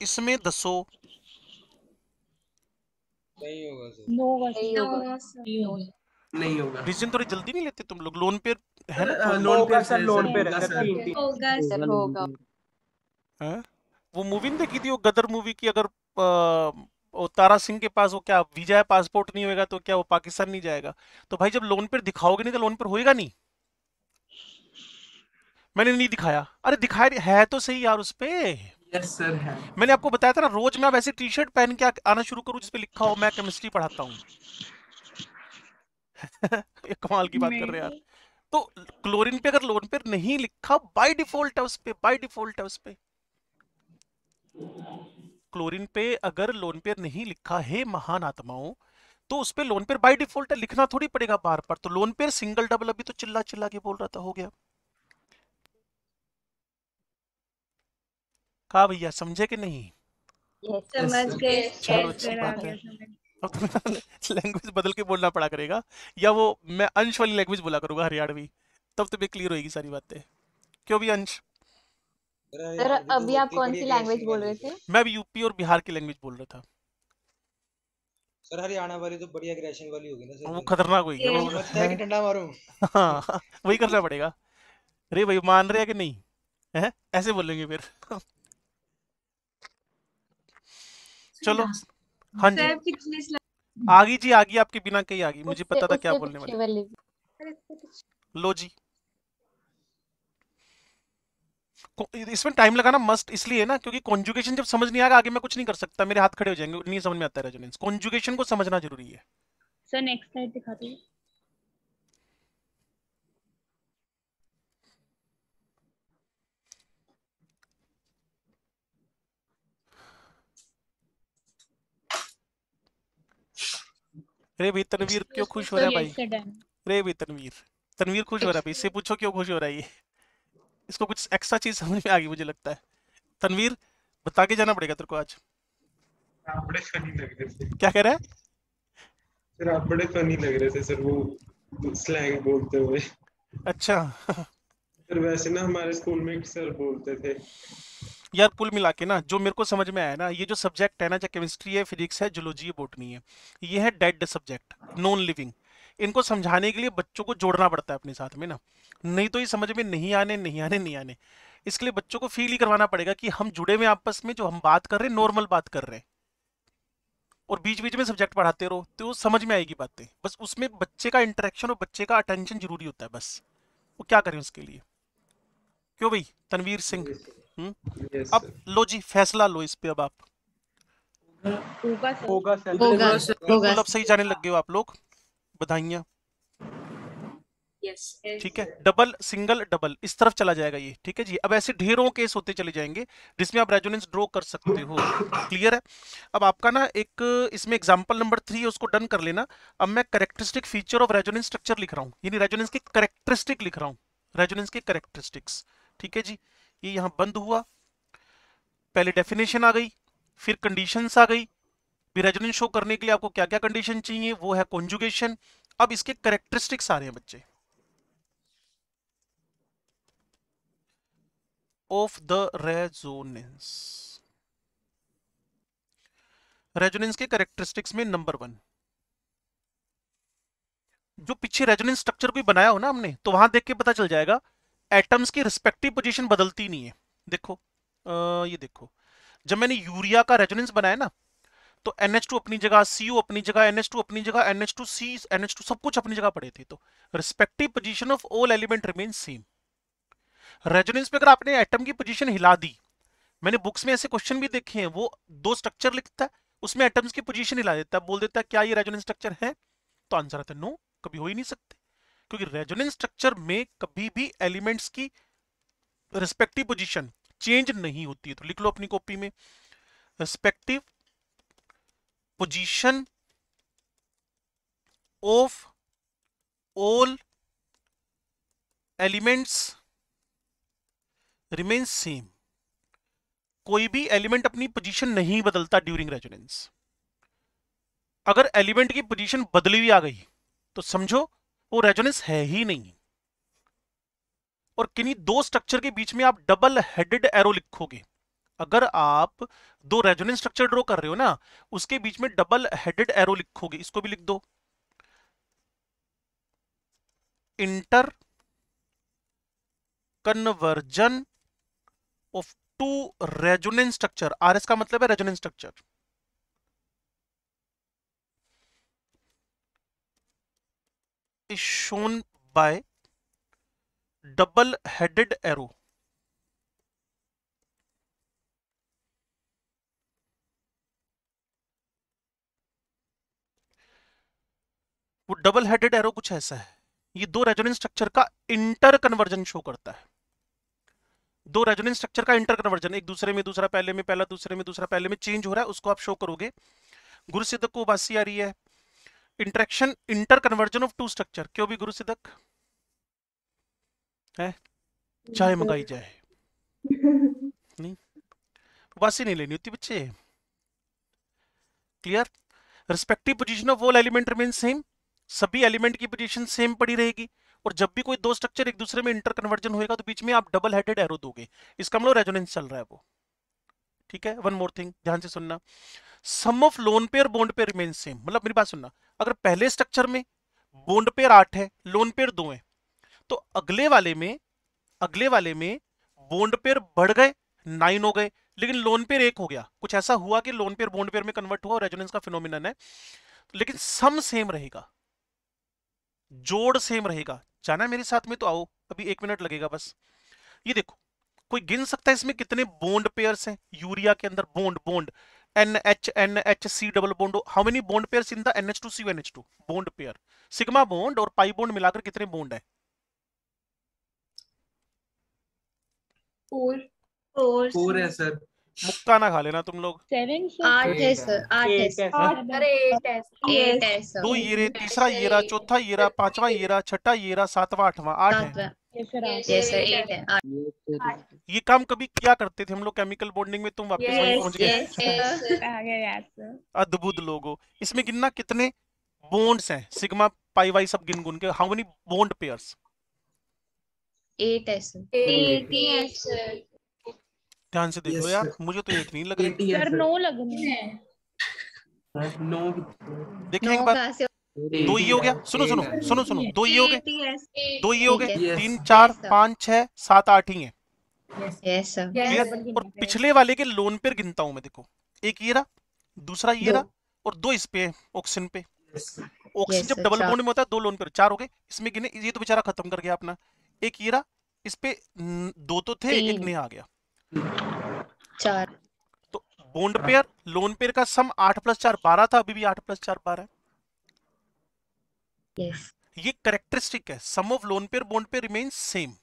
इसमें दसो नहीं होगा सर नहीं होगा नहीं होगा डिसीजन थोड़ी जल्दी नहीं लेते तुम लोग लोन पे है लोन पे सर लोन पे होगा हाँ? वो मूवी ने देखी थी वो गदर मूवी की अगर तारा सिंह के पास वो क्या वीजा है पासपोर्ट नहीं होगा तो क्या वो पाकिस्तान नहीं जाएगा तो भाई जब लोन पर दिखाओगे नहीं तो लोन पर होएगा नहीं मैंने नहीं दिखाया अरे दिखाया है तो सही यार उस पे yes, sir, है। मैंने आपको बताया था ना रोज मैं वैसे टी शर्ट पहन के आना शुरू करूं जिसपे लिखा हो मैं केमिस्ट्री पढ़ाता हूँ कमाल की बात कर रहे यार तो क्लोरीन पे अगर लोन पे नहीं लिखा बाय डिफॉल्ट है उस पे बाय डिफॉल्ट है उस पे क्लोरीन पे अगर लोन पेयर नहीं लिखा है महान आत्माओं तो उस पर लोन पेयर बाई डिफॉल्ट है लिखना थोड़ी पड़ेगा बार बार तो लोन पेयर सिंगल डबल अभी तो चिल्ला चिल्ला के बोल रहा था हो गया कहा भैया समझे कि नहीं समझ गए चलो अच्छी बात है अब तुम्हें लैंग्वेज बदल के बोलना पड़ा करेगा या वो मैं अंश वाली लैंग्वेज बोला करूंगा हरियाणवी तब तुम्हें तो क्लियर होगी सारी बातें क्यों भी अंश सर अभी मतलब आप कौन सी लैंग्वेज बोल रहे थे मैं अभी यूपी और बिहार की लैंग्वेज बोल रहा था सर हरियाणा वाली तो बढ़िया एग्रेशन वाली होगी ना सर वो खतरनाक होगी वो लगता डंडा मारूं हां वही करना पड़ेगा अरे भाई मान रहे हैं कि नहीं हैं ऐसे बोलेंगे फिर चलो हाँ जी आ गई जी आ गई आपके बिना कहीं आ गई मुझे पता था क्या बोलने वाले लो जी इसमें टाइम लगाना मस्ट इसलिए ना क्योंकि कॉन्जुगेशन जब समझ नहीं आएगा आगे मैं कुछ नहीं कर सकता मेरे हाथ खड़े हो जाएंगे नहीं समझ में आता है रेजोनेंस कॉन्जुगेशन को समझना जरूरी है सर नेक्स्ट स्लाइड दिखा दीजिए अरे भाई तनवीर क्यों खुश हो रहा है भाई अरे भाई तनवीर तनवीर खुश हो रहा है भाई इससे पूछो क्यों खुश हो रहा है ये इसको कुछ एक्स्ट्रा चीज समझ में आ गई मुझे लगता है तनवीर बता के जाना पड़ेगा तेरे को आज बड़े फनी लग रहे थे क्या कह रहा है सर आप बड़े फनी लग रहे थे सर वो स्लैंग बोलते हुए अच्छा सर वैसे ना हमारे स्कूल में एक सर बोलते थे यार कुल मिला के ना जो मेरे को समझ में आया ना ये जो सब्जेक्ट है ना चाहे केमिस्ट्री है फिजिक्स है जुलोजी है बोटनी है ये है डेड सब्जेक्ट नॉन लिविंग इनको समझाने के लिए बच्चों को जोड़ना पड़ता है अपने साथ में ना नहीं तो ये समझ में नहीं आने नहीं आने नहीं आने इसके लिए बच्चों को फील ही करवाना पड़ेगा कि हम जुड़े हुए आपस में जो हम बात कर रहे हैं नॉर्मल बात कर रहे हैं और बीच बीच में सब्जेक्ट पढ़ाते रहो तो समझ में आएगी बातें बस उसमें बच्चे का इंटरेक्शन और बच्चे का अटेंशन जरूरी होता है बस वो क्या करें उसके लिए क्यों भाई तनवीर सिंह हम्म? yes, अब लो जी फैसला लो इस पे अब आप बिल्कुल अब सही जाने लग गए हो आप लोग बधाइया ठीक है डबल सिंगल डबल इस तरफ चला जाएगा ये ठीक है जी अब ऐसे ढेरों केस होते चले जाएंगे जिसमें आप रेजोनेंस ड्रॉ कर सकते हो क्लियर है अब आपका ना एक इसमें एग्जांपल नंबर थ्री उसको डन कर लेना अब मैं characteristic feature of resonance structure लिख रहा हूँ यानी रेजोनेंस की करेक्टरिस्टिक लिख रहा हूँ रेजोनेंस की करेक्टरिस्टिक्स ठीक है जी ये यहां बंद हुआ पहले डेफिनेशन आ गई फिर कंडीशंस आ गई बिराजनिन शो करने के लिए आपको क्या क्या कंडीशन चाहिए वो है कॉन्जुगेशन अब इसके करेक्टरिस्टिक्स आ रहे हैं बच्चे ऑफ द रेजोनेंस रेजोनेंस के करेक्टरिस्टिक्स में नंबर वन जो पीछे रेजोनेंस स्ट्रक्चर कोई बनाया हो ना हमने तो वहां देख के पता चल जाएगा एटम्स की रिस्पेक्टिव पोजीशन बदलती नहीं है देखो आ, ये देखो जब मैंने यूरिया का रेजोनेंस बनाया ना तो NH2 अपनी जगह CO अपनी जगह NH2 अपनी जगह NH2 C NH2 सब कुछ अपनी जगह पड़े थे तो respective position of all element remain same resonance पे अगर आपने एटम की पोजीशन हिला दी मैंने बुक्स में ऐसे क्वेश्चन भी देखे हैं वो दो स्ट्रक्चर लिखता है उसमें एटम्स की पोजीशन हिला देता है बोल देता है क्या ये रेजोनेंस स्ट्रक्चर है तो आंसर आता है नो कभी हो ही नहीं सकते क्योंकि रेजोनेंस स्ट्रक्चर में कभी भी एलिमेंट्स की रिस्पेक्टिव पोजीशन चेंज नहीं होती है तो लिख लो अपनी कॉपी में respective position of all elements remain same कोई भी एलिमेंट अपनी पोजीशन नहीं बदलता ड्यूरिंग रेजोनेंस अगर एलिमेंट की पोजीशन बदली हुई आ गई तो समझो वो रेजोनेंस है ही नहीं और किन्हीं दो स्ट्रक्चर के बीच में आप डबल हेडेड एरो लिखोगे अगर आप दो रेजोनेंस स्ट्रक्चर ड्रॉ कर रहे हो ना उसके बीच में डबल हेडेड एरो लिखोगे इसको भी लिख दो inter conversion of two resonance structure R S का मतलब है resonance structure is shown by double headed arrow वो डबल हेडेड एरो कुछ ऐसा है ये दो रेजोनेंस स्ट्रक्चर का इंटर कन्वर्जन शो करता है दो रेजोनेंस स्ट्रक्चर का इंटर कन्वर्जन एक दूसरे में दूसरा पहले में पहला दूसरे में दूसरा पहले में चेंज हो रहा है उसको आप शो करोगे गुरु सिद्ध को उबासी आ रही है interaction inter conversion of two structure क्यों भी गुरु सिद्धक है चाय मंगाई जाए नहीं बस ही नहीं लेनी होती बच्चे clear respective position of all element remain same सभी एलिमेंट की पोजीशन सेम पड़ी रहेगी और जब भी कोई दो स्ट्रक्चर एक दूसरे में इंटर कन्वर्जन होगा तो बीच में आप डबल हेडेड एरो दोगे इसका मतलब रेजोनेंस चल रहा है वो ठीक है वन मोर थिंग ध्यान से सुनना sum of lone pair bond pair remain same मतलब मेरी बात सुनना अगर पहले स्ट्रक्चर में बोन्ड पेयर आठ है लोन पेयर दो है तो अगले वाले में अगले वाले में बोन्ड पेयर बढ़ गए नाइन हो गए लेकिन लोन पेयर एक हो गया कुछ ऐसा हुआ कि लोन पेयर बोन्ड पेयर में कन्वर्ट हुआ और रेजोनेंस का फिनोमिनन है लेकिन सम सेम रहेगा जोड़ सेम रहेगा जाना मेरे साथ में तो आओ अभी एक मिनट लगेगा बस ये देखो कोई गिन सकता है इसमें कितने बोन्ड पेयर्स हैं यूरिया के अंदर bond bond NH, NHC double bond. How many bond pairs in the NH2CO NH2? Bond pair. Sigma bond और pi bond मिलाकर कितने bond है? Four. Four. Four है सर. मुक्का ना खा लेना तुम लोग आठ है सर आठ है सर अरे एट है एट है सर दो ये तीसरा ये रहा चौथा ये रहा पांचवा ये रहा छठा ये रहा सातवां आठवां आठ है ये काम कभी क्या करते थे हम लोग केमिकल बॉन्डिंग में तुम वापस वहीं पहुंच गए अद्भुत लोगो इसमें गिनना कितने बोन्ड्स हैं सिग्मा पाई वाई सब गिन गुन के हाउ मेनी बोन्ड पेयर्स ध्यान से देखो यार मुझे तो एक नहीं लग रही सर नौ लग रही है देखिए एक बार दो ही हो गया सुनो सुनो सुनो सुनो दो ही हो गए दो ही हो गए तीन चार पाँच छह सात आठ ही है और पिछले वाले के लोन पे गिनता हूँ मैं देखो एक ये रहा दूसरा ये रहा और दो इस पे ऑक्सीजन पे ऑक्सीजन जब डबल बोन में होता है दो लोन पे चार हो गए इसमें गिने ये तो बेचारा खत्म कर गया अपना एक ये रहा इस पे दो तो थे एक नहीं आ गया चार तो बोन्ड पेयर लोन पेयर का सम आठ प्लस चार बारह था अभी भी आठ प्लस चार बारह ये करेक्टरिस्टिक है sum of lone pair bond pair remain same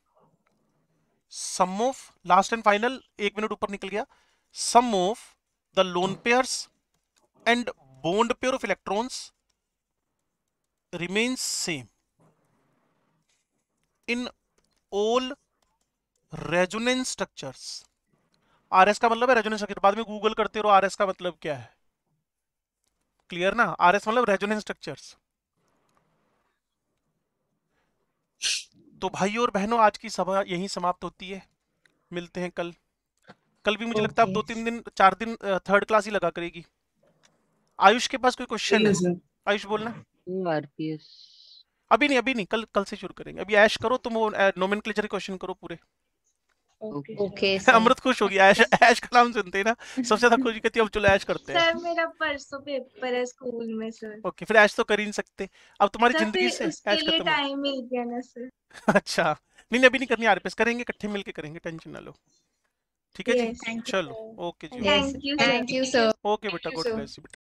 sum of last and final एक मिनट ऊपर निकल गया sum of the lone pairs and bond pair of electrons same in all all resonance R RS का मतलब है resonance structure बाद में गूगल करते रहो आरएस का मतलब क्या है क्लियर ना आरएस मतलब रेजुनेंस स्ट्रक्चर्स तो भाई और बहनों आज की सभा यही समाप्त होती है मिलते हैं कल कल भी मुझे okay. लगता है दो तीन दिन चार दिन थर्ड क्लास ही लगा करेगी आयुष के पास कोई क्वेश्चन है आयुष बोलना अभी नहीं अभी नहीं कल कल से शुरू करेंगे अभी ऐश करो तुम वो नोमेन क्वेश्चन करो पूरे ओके अमृत खुश होगी ऐश ऐश का नाम सुनते हैं ना सबसे ज्यादा खुशी कहती है अब चलो ऐश करते हैं सर मेरा परसों पेपर है स्कूल में सर ओके फिर ऐश तो कर ही नहीं सकते अब तुम्हारी जिंदगी से ऐश करते हैं टाइम मिल गया ना सर अच्छा नहीं अभी नहीं करनी आरपीएस करेंगे इकट्ठे मिलके करेंगे टेंशन ना लो ठीक है जी चलो ओके जी thank you thank you sir okay बेटा गुड ब्लेस यू